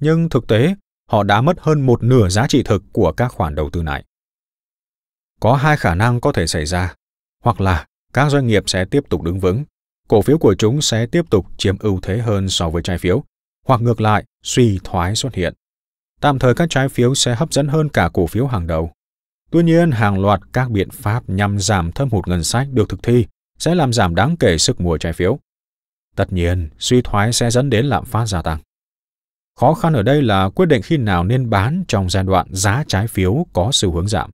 Nhưng thực tế, họ đã mất hơn một nửa giá trị thực của các khoản đầu tư này. Có hai khả năng có thể xảy ra, hoặc là các doanh nghiệp sẽ tiếp tục đứng vững, cổ phiếu của chúng sẽ tiếp tục chiếm ưu thế hơn so với trái phiếu, hoặc ngược lại, suy thoái xuất hiện. Tạm thời các trái phiếu sẽ hấp dẫn hơn cả cổ phiếu hàng đầu. Tuy nhiên, hàng loạt các biện pháp nhằm giảm thâm hụt ngân sách được thực thi sẽ làm giảm đáng kể sức mua trái phiếu. Tất nhiên, suy thoái sẽ dẫn đến lạm phát gia tăng. Khó khăn ở đây là quyết định khi nào nên bán trong giai đoạn giá trái phiếu có xu hướng giảm.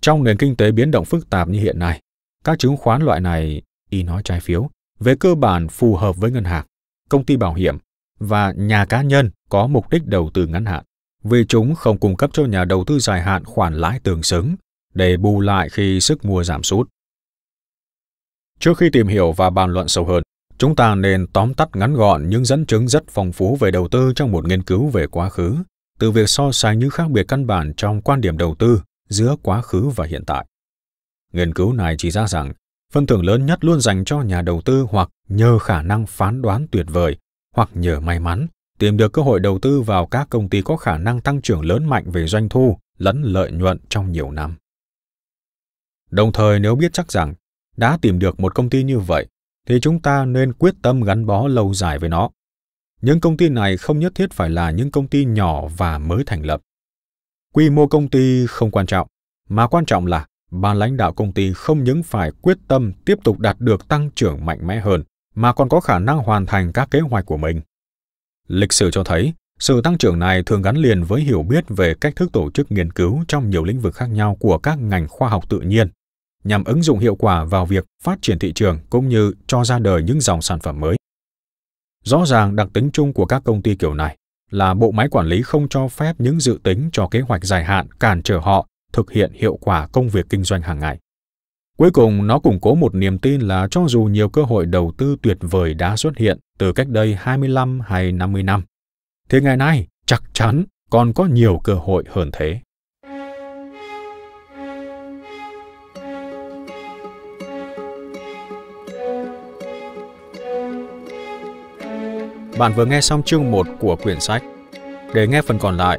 Trong nền kinh tế biến động phức tạp như hiện nay, các chứng khoán loại này, y nói trái phiếu, về cơ bản phù hợp với ngân hàng, công ty bảo hiểm và nhà cá nhân có mục đích đầu tư ngắn hạn, vì chúng không cung cấp cho nhà đầu tư dài hạn khoản lãi tương xứng để bù lại khi sức mua giảm sút. Trước khi tìm hiểu và bàn luận sâu hơn, chúng ta nên tóm tắt ngắn gọn những dẫn chứng rất phong phú về đầu tư trong một nghiên cứu về quá khứ, từ việc so sánh những khác biệt căn bản trong quan điểm đầu tư giữa quá khứ và hiện tại. Nghiên cứu này chỉ ra rằng Phần thưởng lớn nhất luôn dành cho nhà đầu tư hoặc nhờ khả năng phán đoán tuyệt vời hoặc nhờ may mắn tìm được cơ hội đầu tư vào các công ty có khả năng tăng trưởng lớn mạnh về doanh thu lẫn lợi nhuận trong nhiều năm. Đồng thời nếu biết chắc rằng đã tìm được một công ty như vậy thì chúng ta nên quyết tâm gắn bó lâu dài với nó. Những công ty này không nhất thiết phải là những công ty nhỏ và mới thành lập. Quy mô công ty không quan trọng, mà quan trọng là ban lãnh đạo công ty không những phải quyết tâm tiếp tục đạt được tăng trưởng mạnh mẽ hơn mà còn có khả năng hoàn thành các kế hoạch của mình. Lịch sử cho thấy, sự tăng trưởng này thường gắn liền với hiểu biết về cách thức tổ chức nghiên cứu trong nhiều lĩnh vực khác nhau của các ngành khoa học tự nhiên, nhằm ứng dụng hiệu quả vào việc phát triển thị trường cũng như cho ra đời những dòng sản phẩm mới. Rõ ràng đặc tính chung của các công ty kiểu này là bộ máy quản lý không cho phép những dự tính cho kế hoạch dài hạn cản trở họ thực hiện hiệu quả công việc kinh doanh hàng ngày. Cuối cùng, nó củng cố một niềm tin là cho dù nhiều cơ hội đầu tư tuyệt vời đã xuất hiện từ cách đây 25 hay 50 năm, thì ngày nay chắc chắn còn có nhiều cơ hội hơn thế. Bạn vừa nghe xong chương 1 của quyển sách. Để nghe phần còn lại,